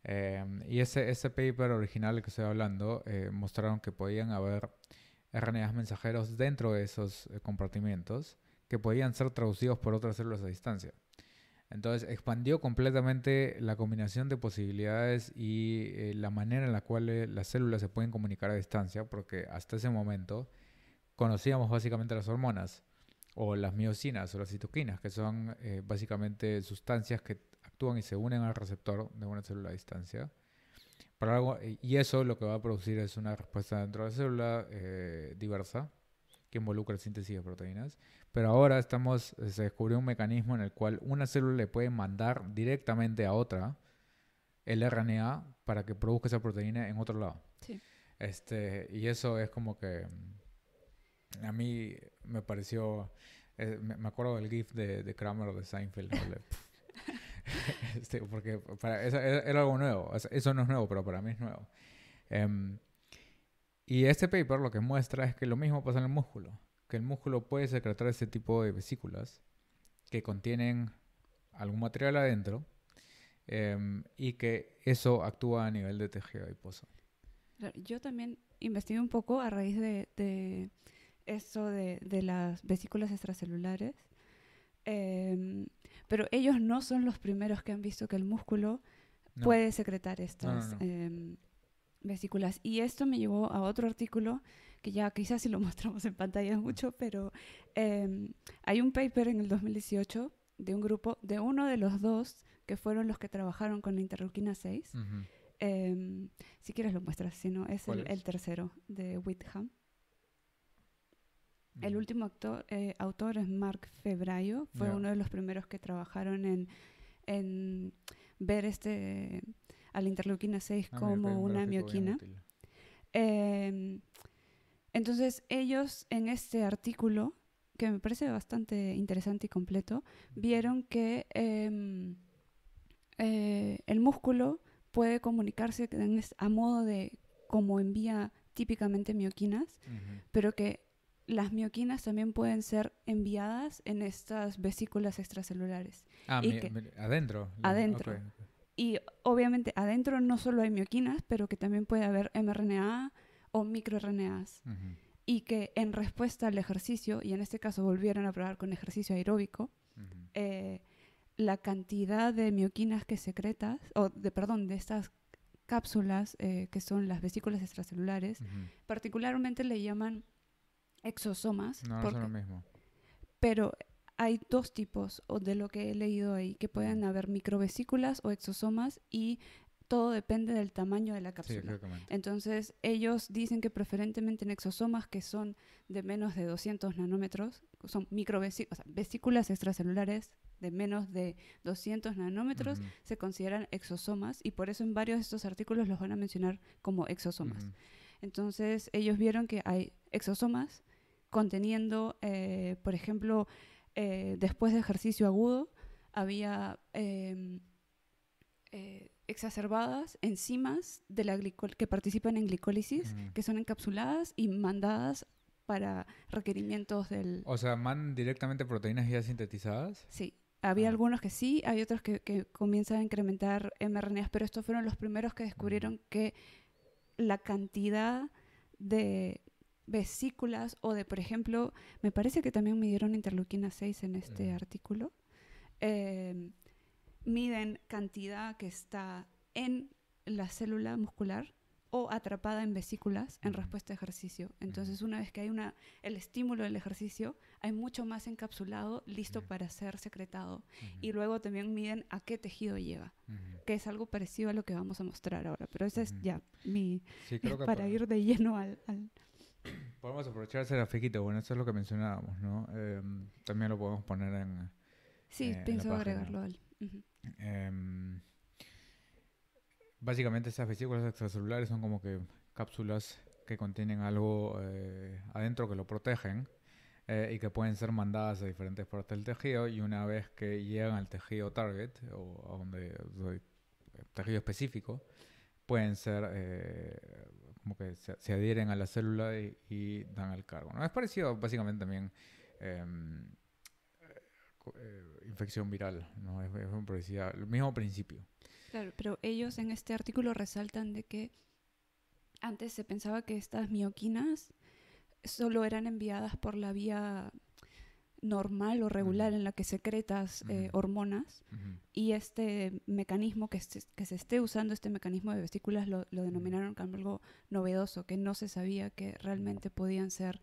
Em, y ese, ese paper original que estoy hablando eh, mostraron que podían haber RNAs mensajeros dentro de esos eh, compartimientos que podían ser traducidos por otras células a distancia. Entonces expandió completamente la combinación de posibilidades y eh, la manera en la cual eh, las células se pueden comunicar a distancia, porque hasta ese momento conocíamos básicamente las hormonas o las miocinas o las citoquinas, que son eh, básicamente sustancias que actúan y se unen al receptor de una célula a distancia. y eso lo que va a producir es una respuesta dentro de la célula diversa, que involucra síntesis de proteínas, pero ahora estamos, eh, se descubrió un mecanismo en el cual una célula le puede mandar directamente a otra el RNA para que produzca esa proteína en otro lado. Este, y eso es como que mm, a mí me pareció, eh, me acuerdo del GIF de, de Kramer de Seinfeld. Este, porque era algo nuevo, eso no es nuevo, pero para mí es nuevo. Em, y este paper lo que muestra es que lo mismo pasa en el músculo que el músculo puede secretar ese tipo de vesículas que contienen algún material adentro em, y que eso actúa a nivel de tejido adiposo. Yo también investigué un poco a raíz de, eso de, las vesículas extracelulares, em, pero ellos no son los primeros que han visto que el músculo puede secretar estas em, vesículas. Y esto me llevó a otro artículo que ya quizás si lo mostramos en pantalla mucho, pero em, hay un paper en el 2018 de un grupo, de uno de los dos que fueron los que trabajaron con la interleuquina 6. Em, si quieres lo muestras, si no, es el, tercero de Whitham. El último eh, autor es Mark Febrayo, fue uno de los primeros que trabajaron en, ver este, a la interleuquina 6 ah, como una mioquina. Eh, entonces ellos en este artículo, que me parece bastante interesante y completo, vieron que em, eh, el músculo puede comunicarse a modo de como envía típicamente mioquinas, pero que las mioquinas también pueden ser enviadas en estas vesículas extracelulares. Ah, adentro. Adentro. Y obviamente adentro no solo hay mioquinas, pero que también puede haber mRNA, o microRNAs. Y que en respuesta al ejercicio, y en este caso volvieron a probar con ejercicio aeróbico, eh, la cantidad de mioquinas que secretas, o de, perdón, de estas cápsulas eh, que son las vesículas extracelulares, particularmente le llaman exosomas. lo mismo. Pero hay dos tipos o de lo que he leído ahí, que pueden haber microvesículas o exosomas y todo depende del tamaño de la cápsula. Entonces, ellos dicen que preferentemente en exosomas que son de menos de 200 nanómetros, son microvesículas, vesículas extracelulares de menos de 200 nanómetros, se consideran exosomas y por eso en varios de estos artículos los van a mencionar como exosomas. Entonces, ellos vieron que hay exosomas conteniendo, eh, por ejemplo, eh, después de ejercicio agudo, había em, eh, exacerbadas enzimas de la que participan en glicólisis, que son encapsuladas y mandadas para requerimientos del... O sea, mandan directamente proteínas ya sintetizadas? Sí. Había ah. algunos que sí, hay otros que, comienzan a incrementar mRNAs, pero estos fueron los primeros que descubrieron que la cantidad de vesículas o de, por ejemplo, me parece que también midieron interleuquina 6 en este artículo, eh, miden cantidad que está en la célula muscular o atrapada en vesículas en respuesta a ejercicio. Entonces, una vez que hay una, el estímulo del ejercicio, hay mucho más encapsulado, listo para ser secretado. Y luego también miden a qué tejido llega, que es algo parecido a lo que vamos a mostrar ahora. Pero ese es ya mi... para ir de lleno al... al... Podemos aprovechar la grafiquito, bueno, eso es lo que mencionábamos, ¿no? Em, también lo podemos poner en... Sí, eh, pienso agregarlo al... Em, básicamente esas vesículas extracelulares son como que cápsulas que contienen algo eh, adentro que lo protegen eh, y que pueden ser mandadas a diferentes partes del tejido y una vez que llegan al tejido target o a donde eh, tejido específico pueden ser como que se, adhieren a la célula y, dan el cargo. ¿no? Es parecido básicamente también em, eh, infección viral, ¿no? Es, es un el mismo principio. Claro, pero ellos en este artículo resaltan de que antes se pensaba que estas mioquinas solo eran enviadas por la vía normal o regular en la que secretas eh, hormonas y este mecanismo que se, que se, esté usando, este mecanismo de vesículas, lo, lo, denominaron como algo novedoso, que no se sabía que realmente podían ser,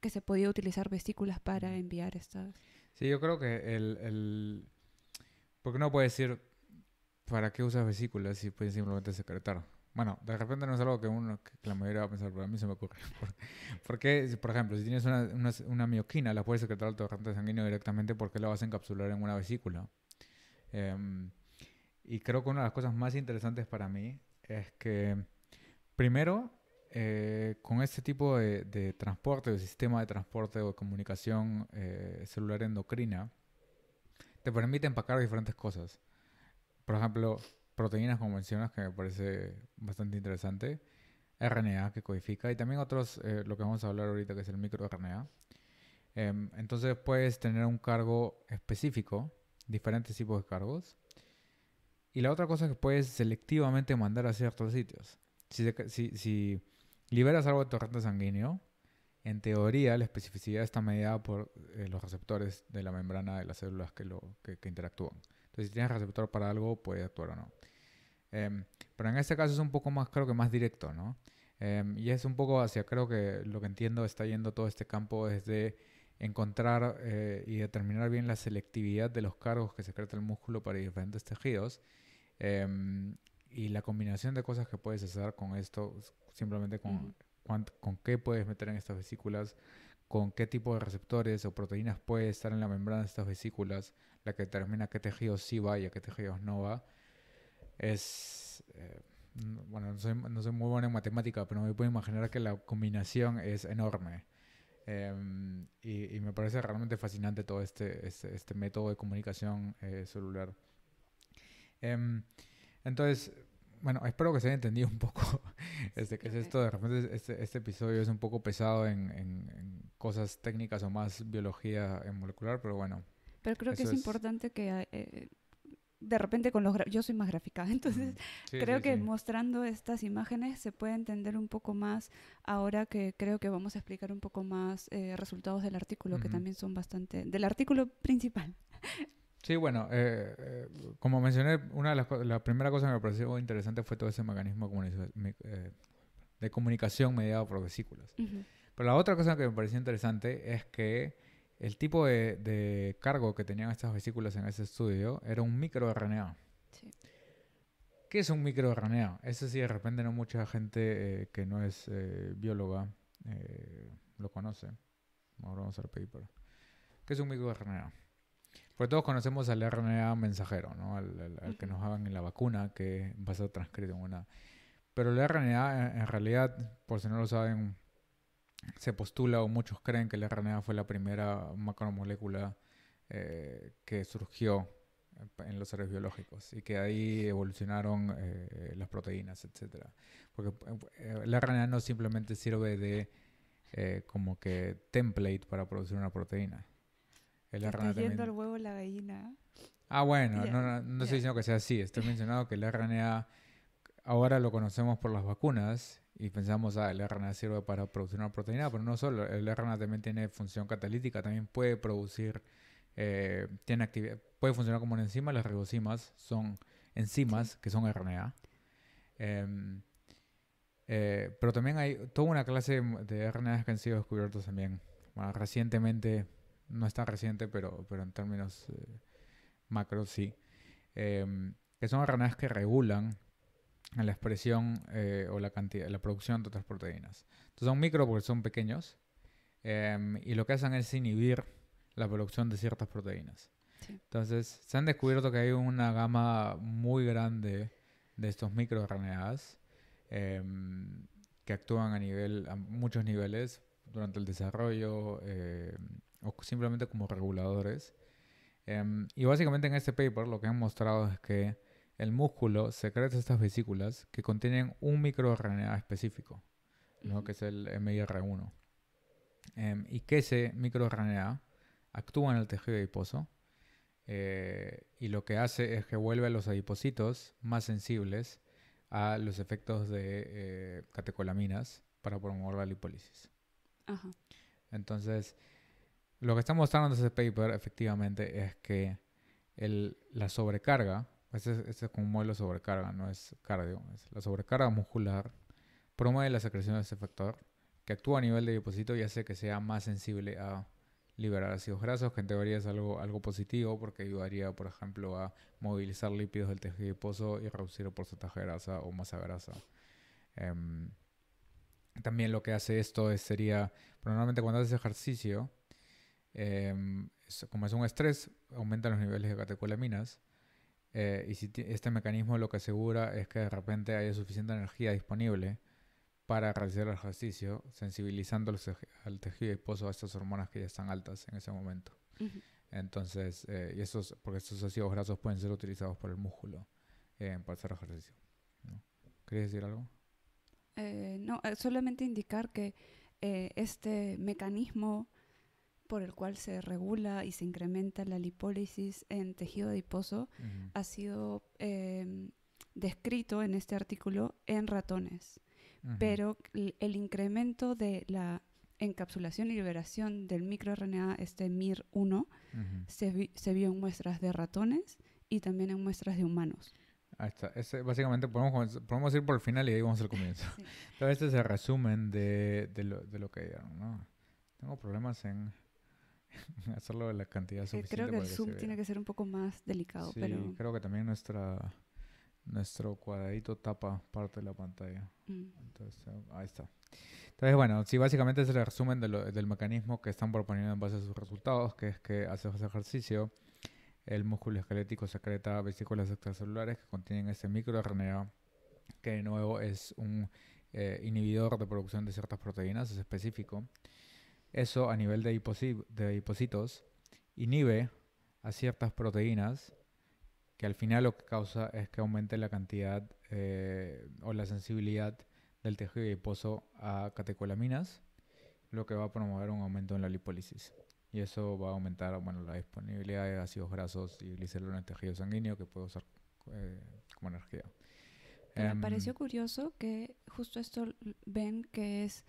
que se podía utilizar vesículas para enviar estas... Sí, yo creo que el, el... Porque no puede decir, ¿para qué usas vesículas si puedes simplemente secretar? Bueno, de repente no es algo que uno la mayoría va a pensar, pero a mí se me ocurre. Porque, por ejemplo, si tienes una, una, mioquina, la puedes secretar al torrente sanguíneo directamente porque la vas a encapsular en una vesícula. Em, y creo que una de las cosas más interesantes para mí es que, primero, eh, con este tipo de, transporte, de sistema de transporte o de comunicación eh, celular endocrina, te permite empacar diferentes cosas. Por ejemplo, proteínas, convencionales que me parece bastante interesante. RNA que codifica y también otros, eh, lo que vamos a hablar ahorita que es el microRNA. Em, entonces puedes tener un cargo específico, diferentes tipos de cargos. Y la otra cosa es que puedes selectivamente mandar a ciertos sitios. Si, si, si Liberas algo de torrente sanguíneo. En teoría, la especificidad está mediada por eh, los receptores de la membrana de las células que, lo, interactúan. Entonces, si tienes receptor para algo, puede actuar o no. Em, pero en este caso es un poco más, creo que más directo, ¿no? Em, y es un poco hacia, creo que lo que entiendo está yendo todo este campo es de encontrar eh, y determinar bien la selectividad de los cargos que secreta el músculo para diferentes tejidos. Em, y la combinación de cosas que puedes hacer con esto, simplemente con, con qué puedes meter en estas vesículas, con qué tipo de receptores o proteínas puede estar en la membrana de estas vesículas, la que determina qué tejidos sí va y a qué tejidos no va, es... Eh, bueno, no soy, no muy bueno en matemática, pero me puedo imaginar que la combinación es enorme. Em, y, me parece realmente fascinante todo este, este, este método de comunicación eh, celular celular. Em, entonces, bueno, espero que se haya entendido un poco este, qué es esto. De repente este, este, episodio es un poco pesado en, cosas técnicas o más biología molecular, pero bueno. Pero creo que es, importante que... Eh, de repente con los yo soy más gráfica, entonces creo que mostrando estas imágenes se puede entender un poco más ahora que creo que vamos a explicar un poco más eh, resultados del artículo que también son bastante del artículo principal. Sí, bueno, eh, eh, como mencioné, una de las la primera cosa que me pareció interesante fue todo ese mecanismo de eh, comunicación mediado por vesículas. Pero la otra cosa que me pareció interesante es que el tipo de, cargo que tenían estas vesículas en ese estudio era un microRNA. ¿Qué es un microRNA? Eso sí, de repente no mucha gente que no es bióloga lo conoce. Ahora vamos al paper. ¿Qué es un microRNA? Porque todos conocemos al RNA mensajero, ¿no? Al, que nos hagan en la vacuna, que va a ser transcrito en una... Pero el RNA, en realidad, por si no lo saben, se postula o muchos creen que el RNA fue la primera macromolécula eh, que surgió en los seres biológicos y que ahí evolucionaron eh, las proteínas, etc. Porque eh, el RNA no simplemente sirve de como que template para producir una proteína, el la gallina. Ah, bueno, no, estoy diciendo que sea así. Estoy mencionando que el RNA ahora lo conocemos por las vacunas y pensamos, ah, el RNA sirve para producir una proteína, pero no solo. El RNA también tiene función catalítica, también puede producir, eh, tiene puede funcionar como una enzima. Las ribosimas son enzimas que son RNA. Em, eh, pero también hay toda una clase de RNAs que han sido descubiertos también. Bueno, recientemente no es tan reciente, pero, pero en términos eh, macro, sí, em, que son RNAs que regulan la expresión eh, o la, cantidad, la producción de otras proteínas. Entonces son micro porque son pequeños em, y lo que hacen es inhibir la producción de ciertas proteínas. Entonces se han descubierto que hay una gama muy grande de estos micro RNAs em, que actúan a nivel a muchos niveles durante el desarrollo, o simplemente como reguladores. Em, y básicamente en este paper lo que han mostrado es que el músculo secreta estas vesículas que contienen un microRNA específico, ¿no? que es el MIR1. Em, y que ese microRNA actúa en el tejido adiposo eh, y lo que hace es que vuelve a los adipocitos más sensibles a los efectos de eh, catecolaminas para promover la lipólisis. Entonces, lo que está mostrando ese paper, efectivamente, es que la sobrecarga, este, es como un modelo de sobrecarga, no es cardio, es la sobrecarga muscular, promueve la secreción de ese factor, que actúa a nivel de depósito y hace que sea más sensible a liberar ácidos grasos, que en teoría es algo, algo positivo porque ayudaría, por ejemplo, a movilizar lípidos del tejido adiposo y reducir el porcentaje de grasa o masa grasa. Em, también lo que hace esto es, sería, normalmente cuando haces ejercicio, Em, como es un estrés, aumentan los niveles de catecolaminas. Eh, y si este mecanismo lo que asegura es que de repente haya suficiente energía disponible para realizar el ejercicio, sensibilizando al tejido esposo a estas hormonas que ya están altas en ese momento. Entonces, eh, y porque estos ácidos grasos pueden ser utilizados por el músculo eh, para hacer ejercicio. ¿Querías decir algo? no, solamente indicar que este mecanismo por el cual se regula y se incrementa la lipólisis en tejido adiposo ha sido em, descrito en este artículo en ratones, pero el incremento de la encapsulación y liberación del microRNA, este MIR1, se, vio en muestras de ratones y también en muestras de humanos. Ahí está. básicamente podemos, podemos, ir por el final y ahí vamos al comienzo. Entonces este es el resumen de, de, lo, que dieron. ¿no? Tengo problemas en... hacerlo de la cantidad eh, suficiente. Creo que el zoom tiene que ser un poco más delicado, sí, pero... creo que también nuestra, nuestro cuadradito tapa parte de la pantalla. Mm. Entonces, ahí está. Entonces, bueno, sí, básicamente es el resumen del mecanismo que están proponiendo en base a sus resultados, que es que haces ejercicio, el músculo esquelético secreta vesículas extracelulares que contienen ese microRNA, que de nuevo es un eh, inhibidor de producción de ciertas proteínas, es específico. Eso a nivel de, hipocitos inhibe a ciertas proteínas que al final lo que causa es que aumente la cantidad eh, o la sensibilidad del tejido adiposo a catecolaminas, lo que va a promover un aumento en la lipólisis. Y eso va a aumentar bueno, la disponibilidad de ácidos grasos y glicerol en el tejido sanguíneo que puede usar eh, como energía. Me em, pareció curioso que justo esto ven que es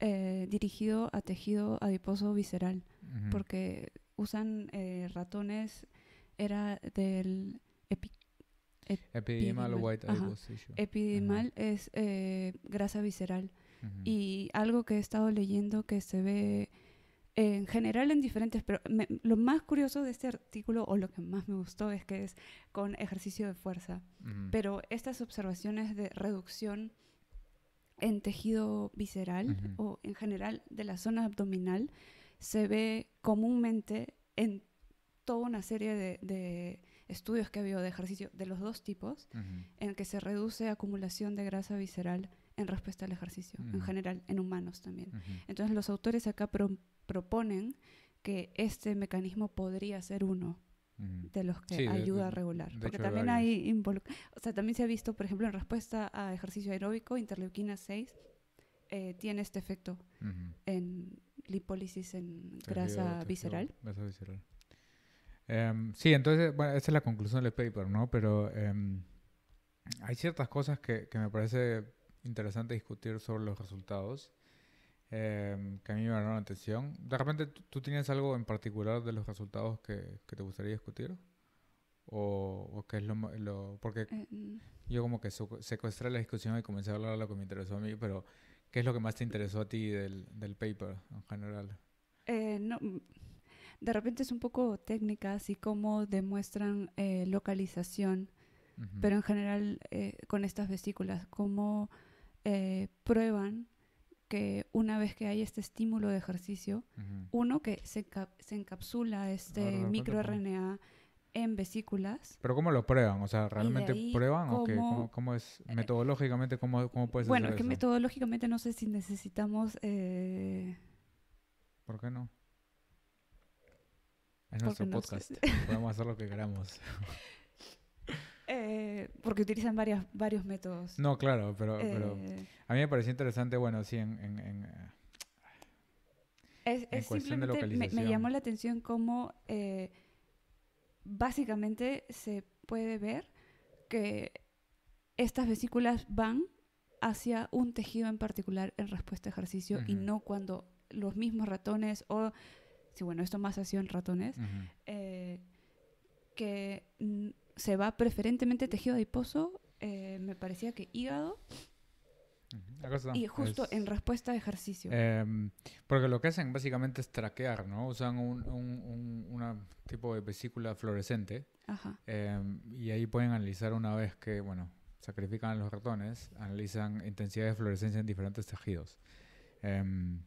eh, dirigido a tejido adiposo visceral, porque usan eh, ratones, era del epidimal, white adipose es eh, grasa visceral. Y algo que he estado leyendo que se ve en general en diferentes, pero lo más curioso de este artículo o lo que más me gustó es que es con ejercicio de fuerza. Pero estas observaciones de reducción en tejido visceral o en general de la zona abdominal se ve comúnmente en toda una serie de, estudios que ha habido de ejercicio de los dos tipos, en que se reduce acumulación de grasa visceral en respuesta al ejercicio, en general, en humanos también. Entonces los autores acá proponen que este mecanismo podría ser uno de los que ayuda a regular. Porque también hay, o sea, también se ha visto, por ejemplo, en respuesta a ejercicio aeróbico, interleuquina 6 eh, tiene este efecto en lipólisis en grasa, visceral. Em, sí, entonces, bueno, esa es la conclusión del paper, ¿no? Pero em, hay ciertas cosas que, que me parece interesante discutir sobre los resultados. Em, que a mí me llamaron la atención. ¿De repente tú tienes algo en particular de los resultados que, te gustaría discutir? ¿O, qué es lo, Porque eh, mm. yo como que secuestré la discusión y comencé a hablar de lo que me interesó a mí, pero ¿qué es lo que más te interesó a ti del, del paper en general? Eh, mm, de repente es un poco técnica, así como demuestran eh, localización, pero en general con estas vesículas, cómo prueban que una vez que hay este estímulo de ejercicio, uno que se, encapsula este microRNA en vesículas. ¿Pero cómo lo prueban? O sea, ¿realmente prueban cómo, o qué? ¿Cómo, es eh, metodológicamente? ¿Cómo, cómo puedes Bueno, que metodológicamente no sé si necesitamos... Eh, ¿Por qué no? Es nuestro podcast. Podemos hacer lo que queramos. Eh, porque utilizan varias, varios métodos. No, claro, eh, pero, a mí me pareció interesante, bueno, sí, en... es, Me, llamó la atención cómo eh, básicamente se puede ver que estas vesículas van hacia un tejido en particular en respuesta a ejercicio y no cuando los mismos ratones o, si bueno, esto más ha sido en ratones, que se va preferentemente tejido adiposo, eh, me parecía que hígado. y justo en respuesta a ejercicio. Em, porque lo que hacen básicamente es traquear, ¿no? Usan un, un, tipo de vesícula fluorescente. Em, y ahí pueden analizar una vez que, bueno, sacrifican los ratones, analizan intensidad de fluorescencia en diferentes tejidos. Em,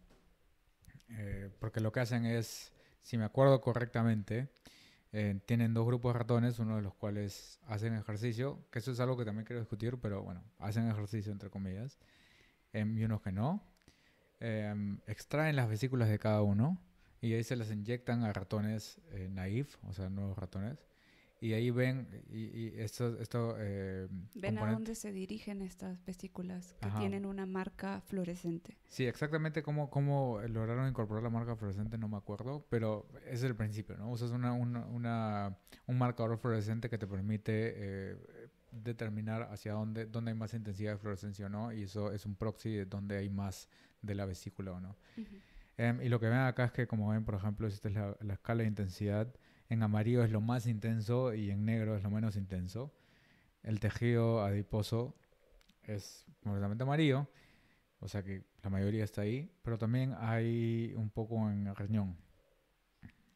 eh, porque lo que hacen es, si me acuerdo correctamente, eh, tienen dos grupos de ratones, uno de los cuales hacen ejercicio, que eso es algo que también quiero discutir, pero bueno, hacen ejercicio entre comillas, em, y unos que no. Em, extraen las vesículas de cada uno y ahí se las inyectan a ratones eh, naif, o sea, nuevos ratones, y ahí ven, y, y esto... esto eh, ven a dónde se dirigen estas vesículas que tienen una marca fluorescente. Sí, exactamente cómo, cómo lograron incorporar la marca fluorescente no me acuerdo, pero es el principio, ¿no? Usas una, una, un marcador fluorescente que te permite... Eh, determinar hacia dónde, dónde hay más intensidad de fluorescencia o no, y eso es un proxy de dónde hay más de la vesícula o no. Em, y lo que ven acá es que, como ven, por ejemplo, esta es la, la escala de intensidad, en amarillo es lo más intenso y en negro es lo menos intenso. El tejido adiposo es completamente amarillo, o sea que la mayoría está ahí, pero también hay un poco en el riñón.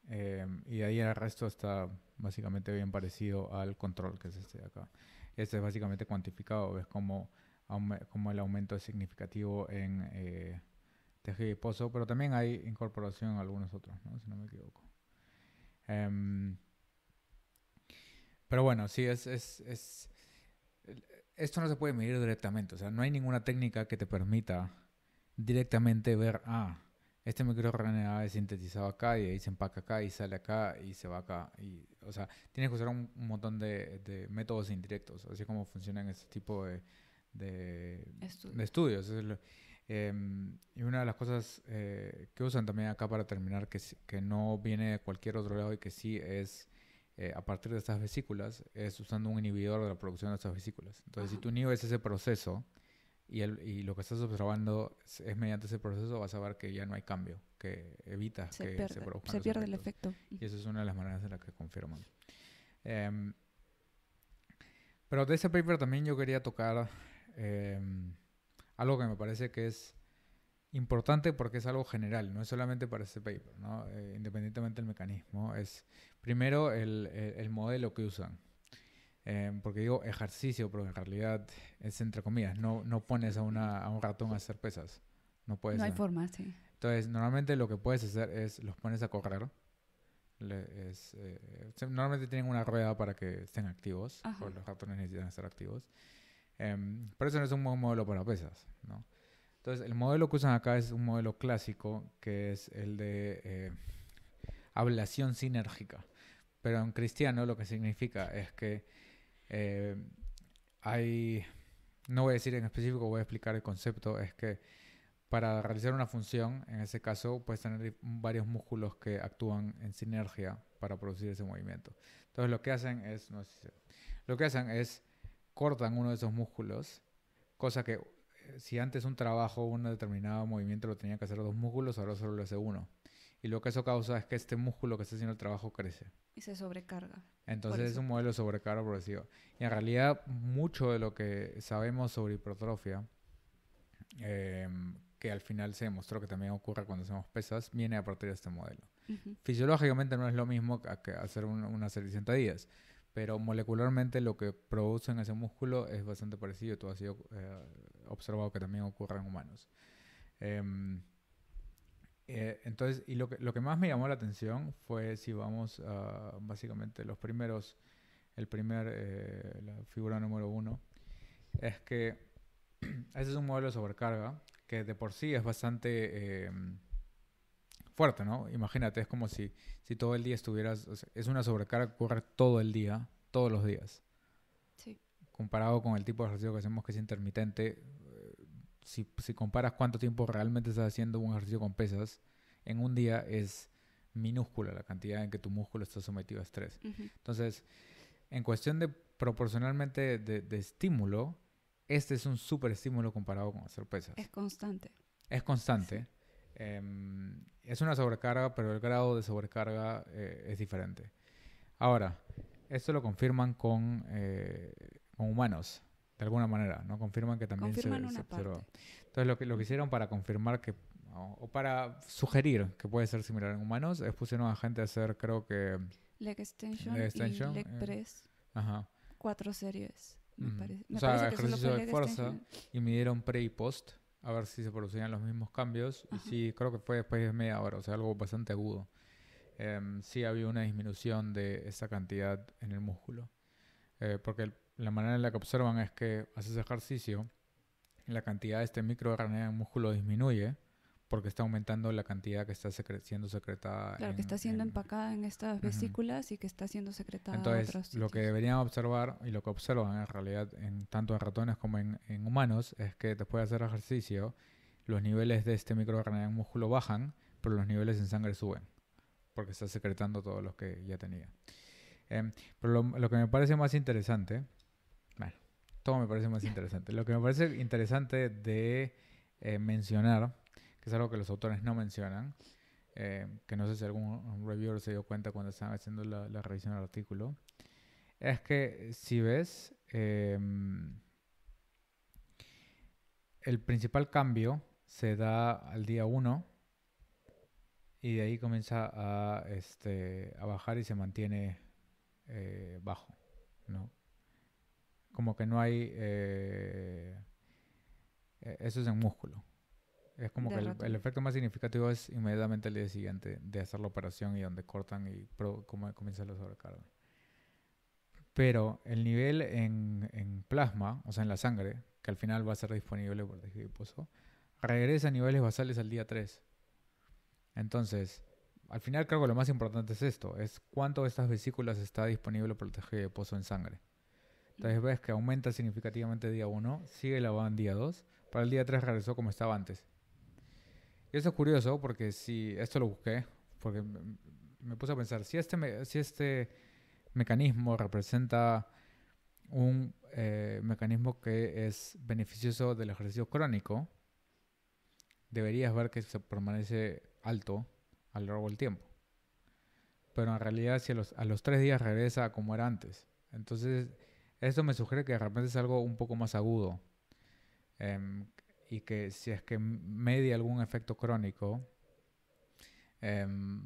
Em, y ahí el resto está básicamente bien parecido al control, que es este de acá. Este es básicamente cuantificado, ves como como el aumento es significativo en eh, tejido adiposo, pero también hay incorporación en algunos otros, si no me equivoco. Em, pero bueno, sí, es, es, Esto no se puede medir directamente. O sea, no hay ninguna técnica que te permita directamente ver, ah, este microRNA es sintetizado acá y ahí se empaca acá y sale acá y se va acá. o sea, tienes que usar un, montón de, métodos indirectos, así como funcionan este tipo de, estudios. Em, y una de las cosas eh, que usan también acá para terminar, que, que, no viene de cualquier otro lado y que sí es eh, a partir de estas vesículas, es usando un inhibidor de la producción de estas vesículas. Entonces, si ah. tú inhibes ese proceso y, el, y lo que estás observando es, mediante ese proceso, vas a ver que ya no hay cambio, que evita se que pierde, se pierde el efecto. Y eso es una de las maneras en las que confirman. Em, pero de ese paper también yo quería tocar em, algo que me parece que es importante porque es algo general, no es solamente para este paper, ¿no? Eh, independientemente del mecanismo, es primero el, modelo que usan. Eh, porque digo ejercicio, pero en realidad es entre comillas, no, no pones a, una, un ratón a hacer pesas. No puedes. No hay forma, sí. Entonces, normalmente lo que puedes hacer es los pones a correr. Eh, normalmente tienen una rueda para que estén activos, los ratones necesitan estar activos. Eh, pero eso no es un buen modelo para pesas, ¿no? Entonces, el modelo que usan acá es un modelo clásico, que es el de eh, ablación sinérgica. Pero en cristiano lo que significa es que em, hay, no voy a decir en específico, voy a explicar el concepto, es que para realizar una función, en ese caso, puedes tener varios músculos que actúan en sinergia para producir ese movimiento. Entonces, lo que hacen es, lo que hacen es cortan uno de esos músculos, cosa que eh, si antes un trabajo, un determinado movimiento lo tenía que hacer dos músculos, ahora solo lo hace uno. Y lo que eso causa es que este músculo que está haciendo el trabajo crece. Y se sobrecarga. Entonces es un modelo de sobrecarga progresiva. Y en realidad mucho de lo que sabemos sobre hipertrofia, em, que al final se demostró que también ocurre cuando hacemos pesas, viene a partir de este modelo. Fisiológicamente no es lo mismo que hacer una serie de sentadillas pero molecularmente lo que produce en ese músculo es bastante parecido. Todo ha sido eh, observado que también ocurre en humanos. Em, eh, entonces, y lo que, lo que, más me llamó la atención fue si vamos a básicamente los primeros, el primer, eh, la figura número uno, es que ese es un modelo de sobrecarga que de por sí es bastante em, fuerte, ¿no? Imagínate, es como si, si todo el día estuvieras, es una sobrecarga correr todo el día, todos los días. Sí. Comparado con el tipo de ejercicio que hacemos que es intermitente, eh, si, si comparas cuánto tiempo realmente estás haciendo un ejercicio con pesas, en un día es minúscula la cantidad en que tu músculo está sometido a estrés. Entonces, en cuestión de proporcionalmente de, de estímulo, este es un superestímulo estímulo comparado con hacer pesas. Es constante. Es constante. Em, es una sobrecarga, pero el grado de sobrecarga eh, es diferente. Ahora, esto lo confirman con, eh, con, humanos, de alguna manera, ¿no? Confirman que también se, Entonces, lo que, lo hicieron para confirmar que, o, para sugerir que puede ser similar en humanos, es pusieron a gente a hacer, creo que... Leg Extension, y Leg eh, Ajá. Cuatro series, me parece. o sea, ejercicio de fuerza y midieron pre y post a ver si se producían los mismos cambios. Y sí, creo que fue después de media hora, o sea, algo bastante agudo. si em, sí había una disminución de esa cantidad en el músculo. Eh, porque la manera en la que observan es que haces ejercicio, la cantidad de este microRNA en el músculo disminuye porque está aumentando la cantidad que está siendo secretada. Claro, que está siendo empacada en estas vesículas y que está siendo secretada Entonces, lo que deberían observar y lo que observan en realidad, en, tanto en ratones como en, en humanos, es que después de hacer ejercicio, los niveles de este microRNA en músculo bajan, pero los niveles en sangre suben, porque está secretando todos los que ya tenía. Em, pero lo, que me parece más interesante, bueno, todo me parece más interesante, lo que me parece interesante de eh, mencionar que es algo que los autores no mencionan, eh, que no sé si algún reviewer se dio cuenta cuando estaban haciendo la, revisión del artículo, es que si ves, em, el principal cambio se da al día 1 y de ahí comienza a, este, bajar y se mantiene eh, bajo, Como que no hay... Eh, e-, eso es en músculo. Es como que el, efecto más significativo es inmediatamente el día siguiente de hacer la operación y donde cortan y cómo comienza la sobrecarga. Pero el nivel en, en, plasma, o sea, en la sangre, que al final va a ser disponible por pozo, regresa a niveles basales al día 3. Entonces, al final creo que lo más importante es esto, es cuánto de estas vesículas está disponible por el tejido pozo en sangre. Entonces ves que aumenta significativamente día 1, sigue la en día 2, para el día 3 regresó como estaba antes. Y eso es curioso porque si esto lo busqué, porque me, puse a pensar, si este, si este mecanismo representa un eh, mecanismo que es beneficioso del ejercicio crónico, deberías ver que se permanece alto a lo largo del tiempo. Pero en realidad si a los, a los tres días regresa como era antes. Entonces, esto me sugiere que de repente es algo un poco más agudo. Eh, y que si es que media algún efecto crónico, em,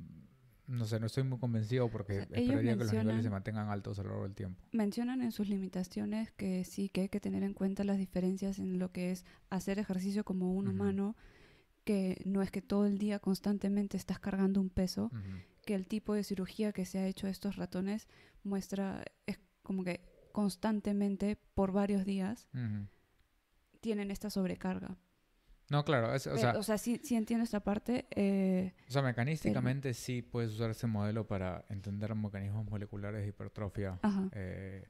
no sé, no estoy muy convencido porque esperaría que los niveles se mantengan altos a lo largo del tiempo. Mencionan en sus limitaciones que sí, que hay que tener en cuenta las diferencias en lo que es hacer ejercicio como un humano, que no es que todo el día constantemente estás cargando un peso, que el tipo de cirugía que se ha hecho a estos ratones muestra, es como que constantemente por varios días tienen esta sobrecarga. No, claro, o, sea, o sea, sí, entiendo esta parte. Eh, o sea, mecanísticamente sí puedes usar ese modelo para entender mecanismos moleculares de hipertrofia. Eh,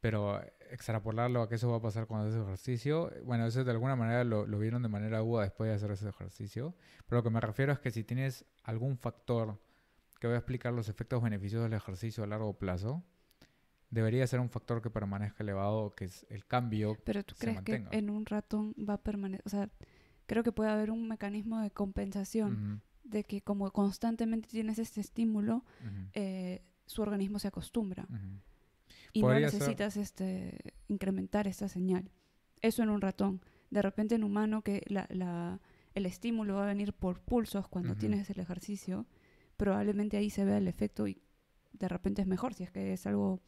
pero extrapolarlo a que eso va a pasar cuando haces ejercicio, bueno, eso de alguna manera lo, lo vieron de manera aguda después de hacer ese ejercicio. Pero lo que me refiero es que si tienes algún factor que va a explicar los efectos beneficiosos del ejercicio a largo plazo, debería ser un factor que permanezca elevado, que es el cambio. Pero tú crees que en un ratón va a permanecer, o sea, creo que puede haber un mecanismo de compensación, de que como constantemente tienes este estímulo, eh, su organismo se acostumbra. Y no necesitas este, incrementar esta señal. Eso en un ratón. De repente en humano que la, el estímulo va a venir por pulsos cuando tienes el ejercicio, probablemente ahí se vea el efecto y de repente es mejor si es que es algo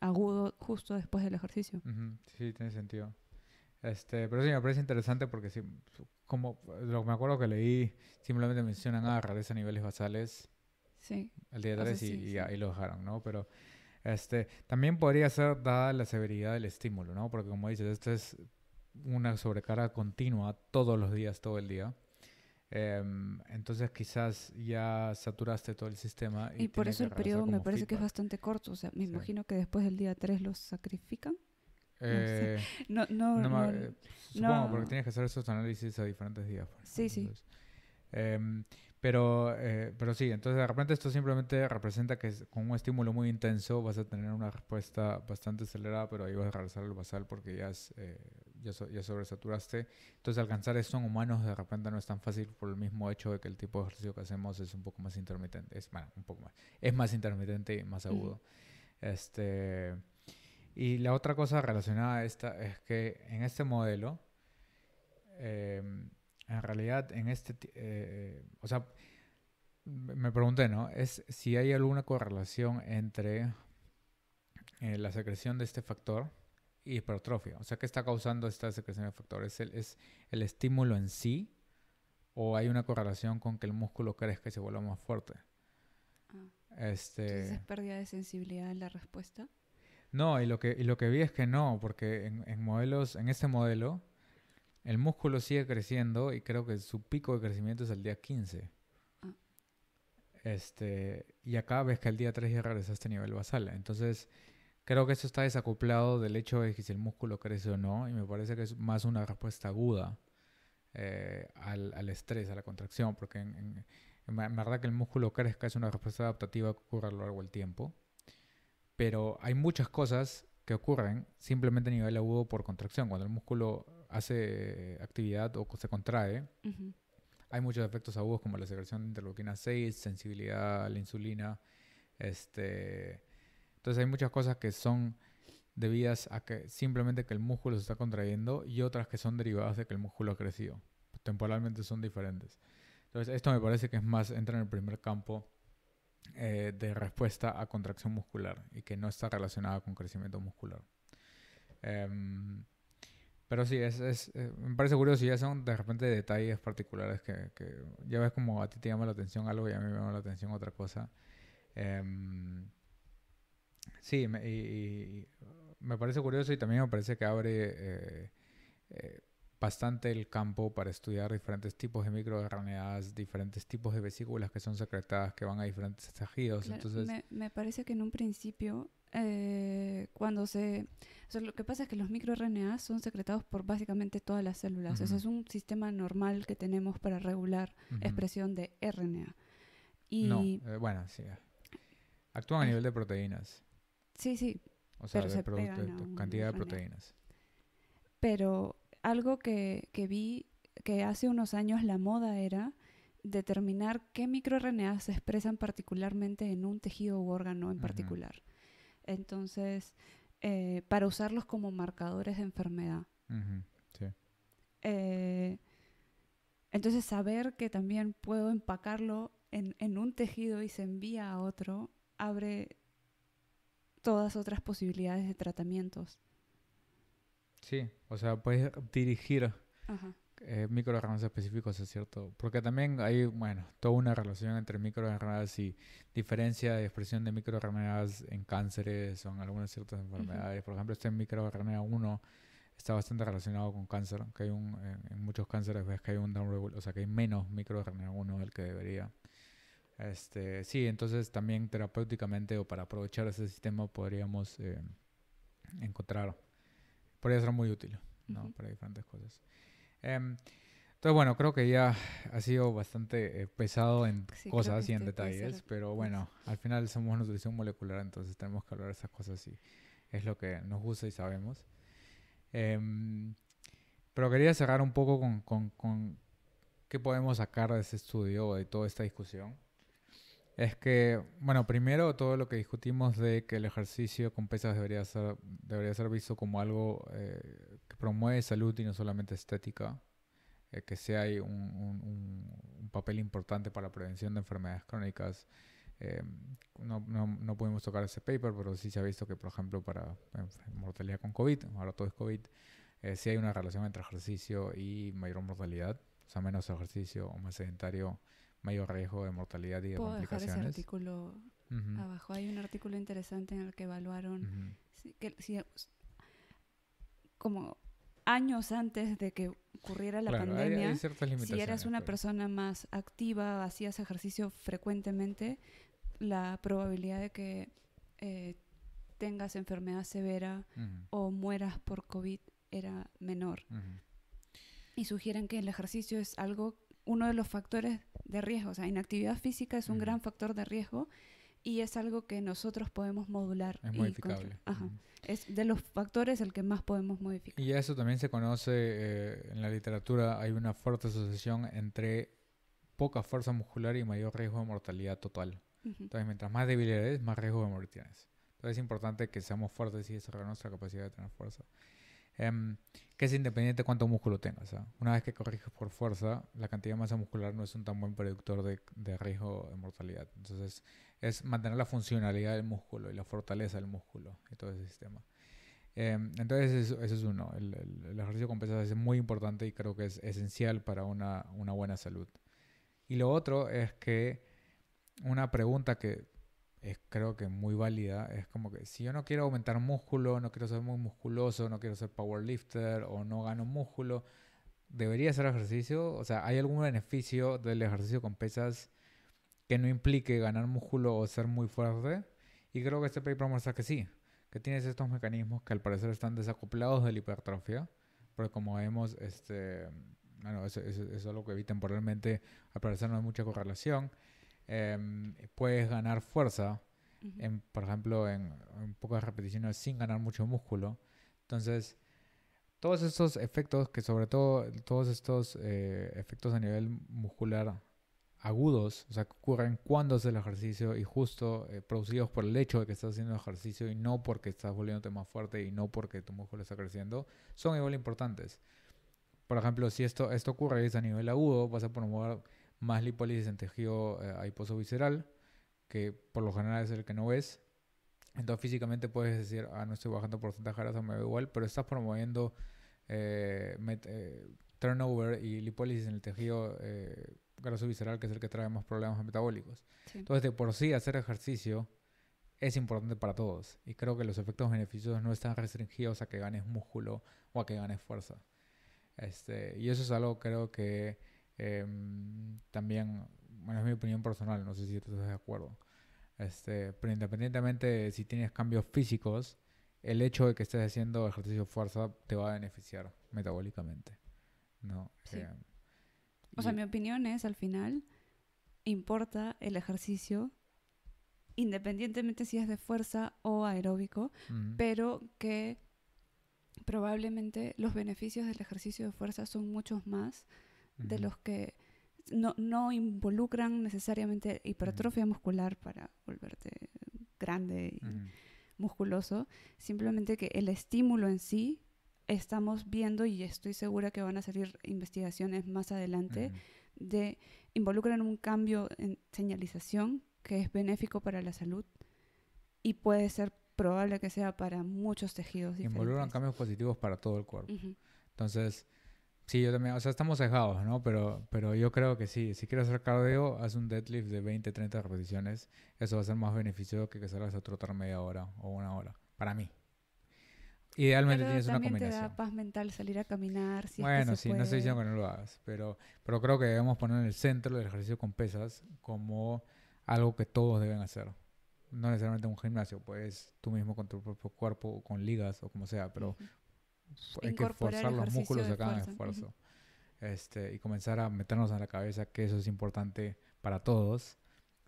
agudo justo después del ejercicio. Sí, tiene sentido. Este, pero sí, me parece interesante porque si como lo me acuerdo que leí, simplemente mencionan a rareza a niveles basales. Sí. El día de y, y, ahí lo dejaron, ¿no? Pero este, también podría ser dada la severidad del estímulo, ¿no? Porque como dices, esto es una sobrecarga continua todos los días, todo el día. Em, entonces quizás ya saturaste todo el sistema. Y, por eso el periodo me parece que es bastante corto. O sea, me imagino que después del día 3 los sacrifican. no, eh, no, eh, no, porque tienes que hacer esos análisis a diferentes días. Sí, sí. Em, pero, eh, pero sí, entonces de repente esto simplemente representa que con un estímulo muy intenso vas a tener una respuesta bastante acelerada, pero ahí vas a regresar al basal porque ya es ya, sobresaturaste. Entonces alcanzar esto en humanos de repente no es tan fácil por el mismo hecho de que el tipo de ejercicio que hacemos es un poco más intermitente, es, un poco más, es más intermitente y más agudo. Este, y la otra cosa relacionada a esta es que en este modelo, em, en realidad, en este, eh, eh, o sea, me pregunté, ¿no? Es si hay alguna correlación entre eh, la secreción de este factor hipertrofia. O sea, ¿qué está causando esta secreción de factores? ¿Es el, estímulo en sí o hay una correlación con que el músculo crezca y se vuelva más fuerte? Ah. Este... es pérdida de sensibilidad en la respuesta. No, y lo que, lo que vi es que no, porque en, modelos, en este modelo, el músculo sigue creciendo y creo que su pico de crecimiento es el día 15. Ah. Este, y acá ves que el día 3 ya regresa a este nivel basal. Entonces, Creo que eso está desacoplado del hecho de que si el músculo crece o no, y me parece que es más una respuesta aguda eh, al, al, estrés, a la contracción, porque en, verdad que el músculo crezca es una respuesta adaptativa que ocurre a lo largo del tiempo, pero hay muchas cosas que ocurren simplemente a nivel agudo por contracción. Cuando el músculo hace actividad o se contrae, hay muchos efectos agudos como la secreción de interleuquina 6, sensibilidad a la insulina, este entonces hay muchas cosas que son debidas a que simplemente que el músculo se está contrayendo y otras que son derivadas de que el músculo ha crecido. Temporalmente son diferentes. Entonces esto me parece que es más, entra en el primer campo eh, de respuesta a contracción muscular y que no está relacionada con crecimiento muscular. Em, pero sí, es, eh, me parece curioso si ya son de repente detalles particulares que, que, ya ves como a ti te llama la atención algo y a mí me llama la atención otra cosa. Em, Sí, me, me parece curioso y también me parece que abre eh, eh, bastante el campo para estudiar diferentes tipos de microRNAs, diferentes tipos de vesículas que son secretadas, que van a diferentes tejidos. Entonces... Me, parece que en un principio, eh, cuando se... lo que pasa es que los microRNAs son secretados por básicamente todas las células. Eso es un sistema normal que tenemos para regular expresión de RNA. Y... No, bueno, sí. Actúan a ah. nivel de proteínas. Sí, sí. O sea, cantidad de proteínas. Pero algo que, vi que hace unos años la moda era determinar qué microRNA se expresan particularmente en un tejido u órgano en particular. Entonces, eh, para usarlos como marcadores de enfermedad. sí. Eh, entonces, saber que también puedo empacarlo en, en, un tejido y se envía a otro abre todas otras posibilidades de tratamientos. Sí, o sea, puedes dirigir eh, microRNAs específicos, es cierto. Porque también hay, bueno, toda una relación entre microRNAs y diferencia de expresión de microRNAs en cánceres o en algunas ciertas enfermedades. Por ejemplo, este microrna 1 está bastante relacionado con cáncer, que hay un, en, muchos cánceres ves que hay un o sea, que hay menos microRNA 1 del que debería. Este, sí, entonces también terapéuticamente o para aprovechar ese sistema podríamos eh, encontrar, podría ser muy útil, Para diferentes cosas. Em, entonces, bueno, creo que ya ha sido bastante eh, pesado en cosas y en detalles, pero bueno, al final somos nutrición molecular, entonces tenemos que hablar de esas cosas y es lo que nos gusta y sabemos. Em, pero quería cerrar un poco con, con qué podemos sacar de este estudio o de toda esta discusión es que, bueno, primero todo lo que discutimos de que el ejercicio con pesas debería ser, debería ser visto como algo eh, que promueve salud y no solamente estética, eh, que sea hay un, papel importante para la prevención de enfermedades crónicas. Eh, no, no, no, pudimos tocar ese paper, pero sí se ha visto que, por ejemplo, para mortalidad con COVID, ahora todo es COVID, sí hay una relación entre ejercicio y mayor mortalidad, o sea, menos ejercicio o más sedentario mayor riesgo de mortalidad y de ¿Puedo Dejar ese artículo abajo. Hay un artículo interesante en el que evaluaron que, como años antes de que ocurriera la pandemia, si eras una persona más activa, hacías ejercicio frecuentemente, la probabilidad de que eh, tengas enfermedad severa o mueras por COVID era menor. Y sugieren que el ejercicio es algo que uno de los factores de riesgo. O sea, inactividad física es un gran factor de riesgo y es algo que nosotros podemos modular. Es modificable. Ajá. Es de los factores el que más podemos modificar. Y eso también se conoce eh, en la literatura. Hay una fuerte asociación entre poca fuerza muscular y mayor riesgo de mortalidad total. Entonces, mientras más debilidad es, más riesgo de morir tienes. Entonces, es importante que seamos fuertes y desarrollar nuestra capacidad de tener fuerza. Em, que es independiente de cuánto músculo tengas. ¿ah? Una vez que corriges por fuerza, la cantidad de masa muscular no es un tan buen predictor de, riesgo de mortalidad. Entonces, es mantener la funcionalidad del músculo y la fortaleza del músculo y todo ese sistema. Em, entonces, eso, es uno. El, ejercicio con pesas es muy importante y creo que es esencial para una, una buena salud. Y lo otro es que una pregunta que es creo que muy válida. Es como que si yo no quiero aumentar músculo, no quiero ser muy musculoso, no quiero ser powerlifter o no gano músculo, debería hacer ejercicio. O sea, ¿hay algún beneficio del ejercicio con pesas que no implique ganar músculo o ser muy fuerte? Y creo que este paper muestra que sí, que tienes estos mecanismos que al parecer están desacoplados de la hipertrofia, porque como vemos, este, bueno, eso, eso es algo que vi temporalmente, al parecer no hay mucha correlación. Em, puedes ganar fuerza, por ejemplo, en, pocas repeticiones sin ganar mucho músculo. Entonces, todos estos efectos, que sobre todo todos estos eh, efectos a nivel muscular agudos, o sea, que ocurren cuando haces el ejercicio y justo eh, producidos por el hecho de que estás haciendo ejercicio y no porque estás volviéndote más fuerte y no porque tu músculo está creciendo, son igual importantes. Por ejemplo, si esto, esto ocurre y es a nivel agudo, vas a promover más lipólisis en tejido eh, adiposo visceral, que por lo general es el que no ves. Entonces físicamente puedes decir, ah, no estoy bajando porcentaje grasa, me veo igual, pero estás promoviendo eh, eh, turnover y lipólisis en el tejido graso visceral, que es el que trae más problemas metabólicos. Entonces, de por sí, hacer ejercicio es importante para todos. Y creo que los efectos beneficiosos no están restringidos a que ganes músculo o a que ganes fuerza. Este, y eso es algo creo que Em, también, bueno, es mi opinión personal, no sé si estás de acuerdo. Este, pero independientemente de si tienes cambios físicos, el hecho de que estés haciendo ejercicio de fuerza te va a beneficiar metabólicamente. ¿no? Em, o sea, mi opinión es, al final, importa el ejercicio, independientemente si es de fuerza o aeróbico, pero que probablemente los beneficios del ejercicio de fuerza son muchos más de los que no, involucran necesariamente hipertrofia muscular para volverte grande y musculoso, simplemente que el estímulo en sí estamos viendo y estoy segura que van a salir investigaciones más adelante de involucran un cambio en señalización que es benéfico para la salud y puede ser probable que sea para muchos tejidos diferentes. Involucran cambios positivos para todo el cuerpo. Entonces, Sí, yo también. O sea, estamos cejados, ¿no? Pero, pero yo creo que sí. Si quieres hacer cardio, haz un deadlift de 20, 30 repeticiones. Eso va a ser más beneficioso que que salgas a trotar media hora o una hora. Para mí. Idealmente tienes una combinación. También te da paz mental salir a caminar. Si bueno, es que sí, puede. no estoy diciendo que no lo hagas. Pero, pero creo que debemos poner en el centro el ejercicio con pesas como algo que todos deben hacer. No necesariamente un gimnasio, pues tú mismo con tu propio cuerpo, con ligas o como sea, pero hay que forzar los músculos de cada esfuerzo. este, y comenzar a meternos en la cabeza que eso es importante para todos,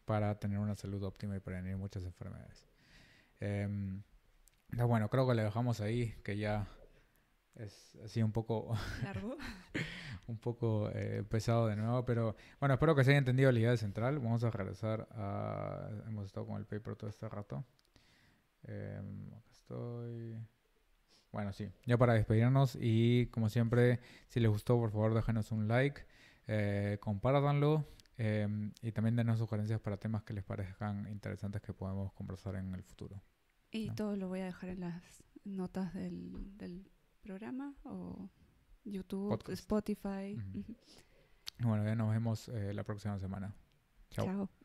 para tener una salud óptima y prevenir muchas enfermedades. Em, bueno, creo que le dejamos ahí, que ya es así un poco un poco eh, pesado de nuevo, pero bueno, espero que se haya entendido la idea central. Vamos a regresar a... Hemos estado con el paper todo este rato. Em, estoy. Bueno, sí. Ya para despedirnos y como siempre, si les gustó, por favor, déjenos un like, eh, compártanlo em, y también denos sugerencias para temas que les parezcan interesantes que podemos conversar en el futuro. Y todo lo voy a dejar en las notas del, programa o YouTube, Spotify. bueno, ya nos vemos eh, la próxima semana. Chao.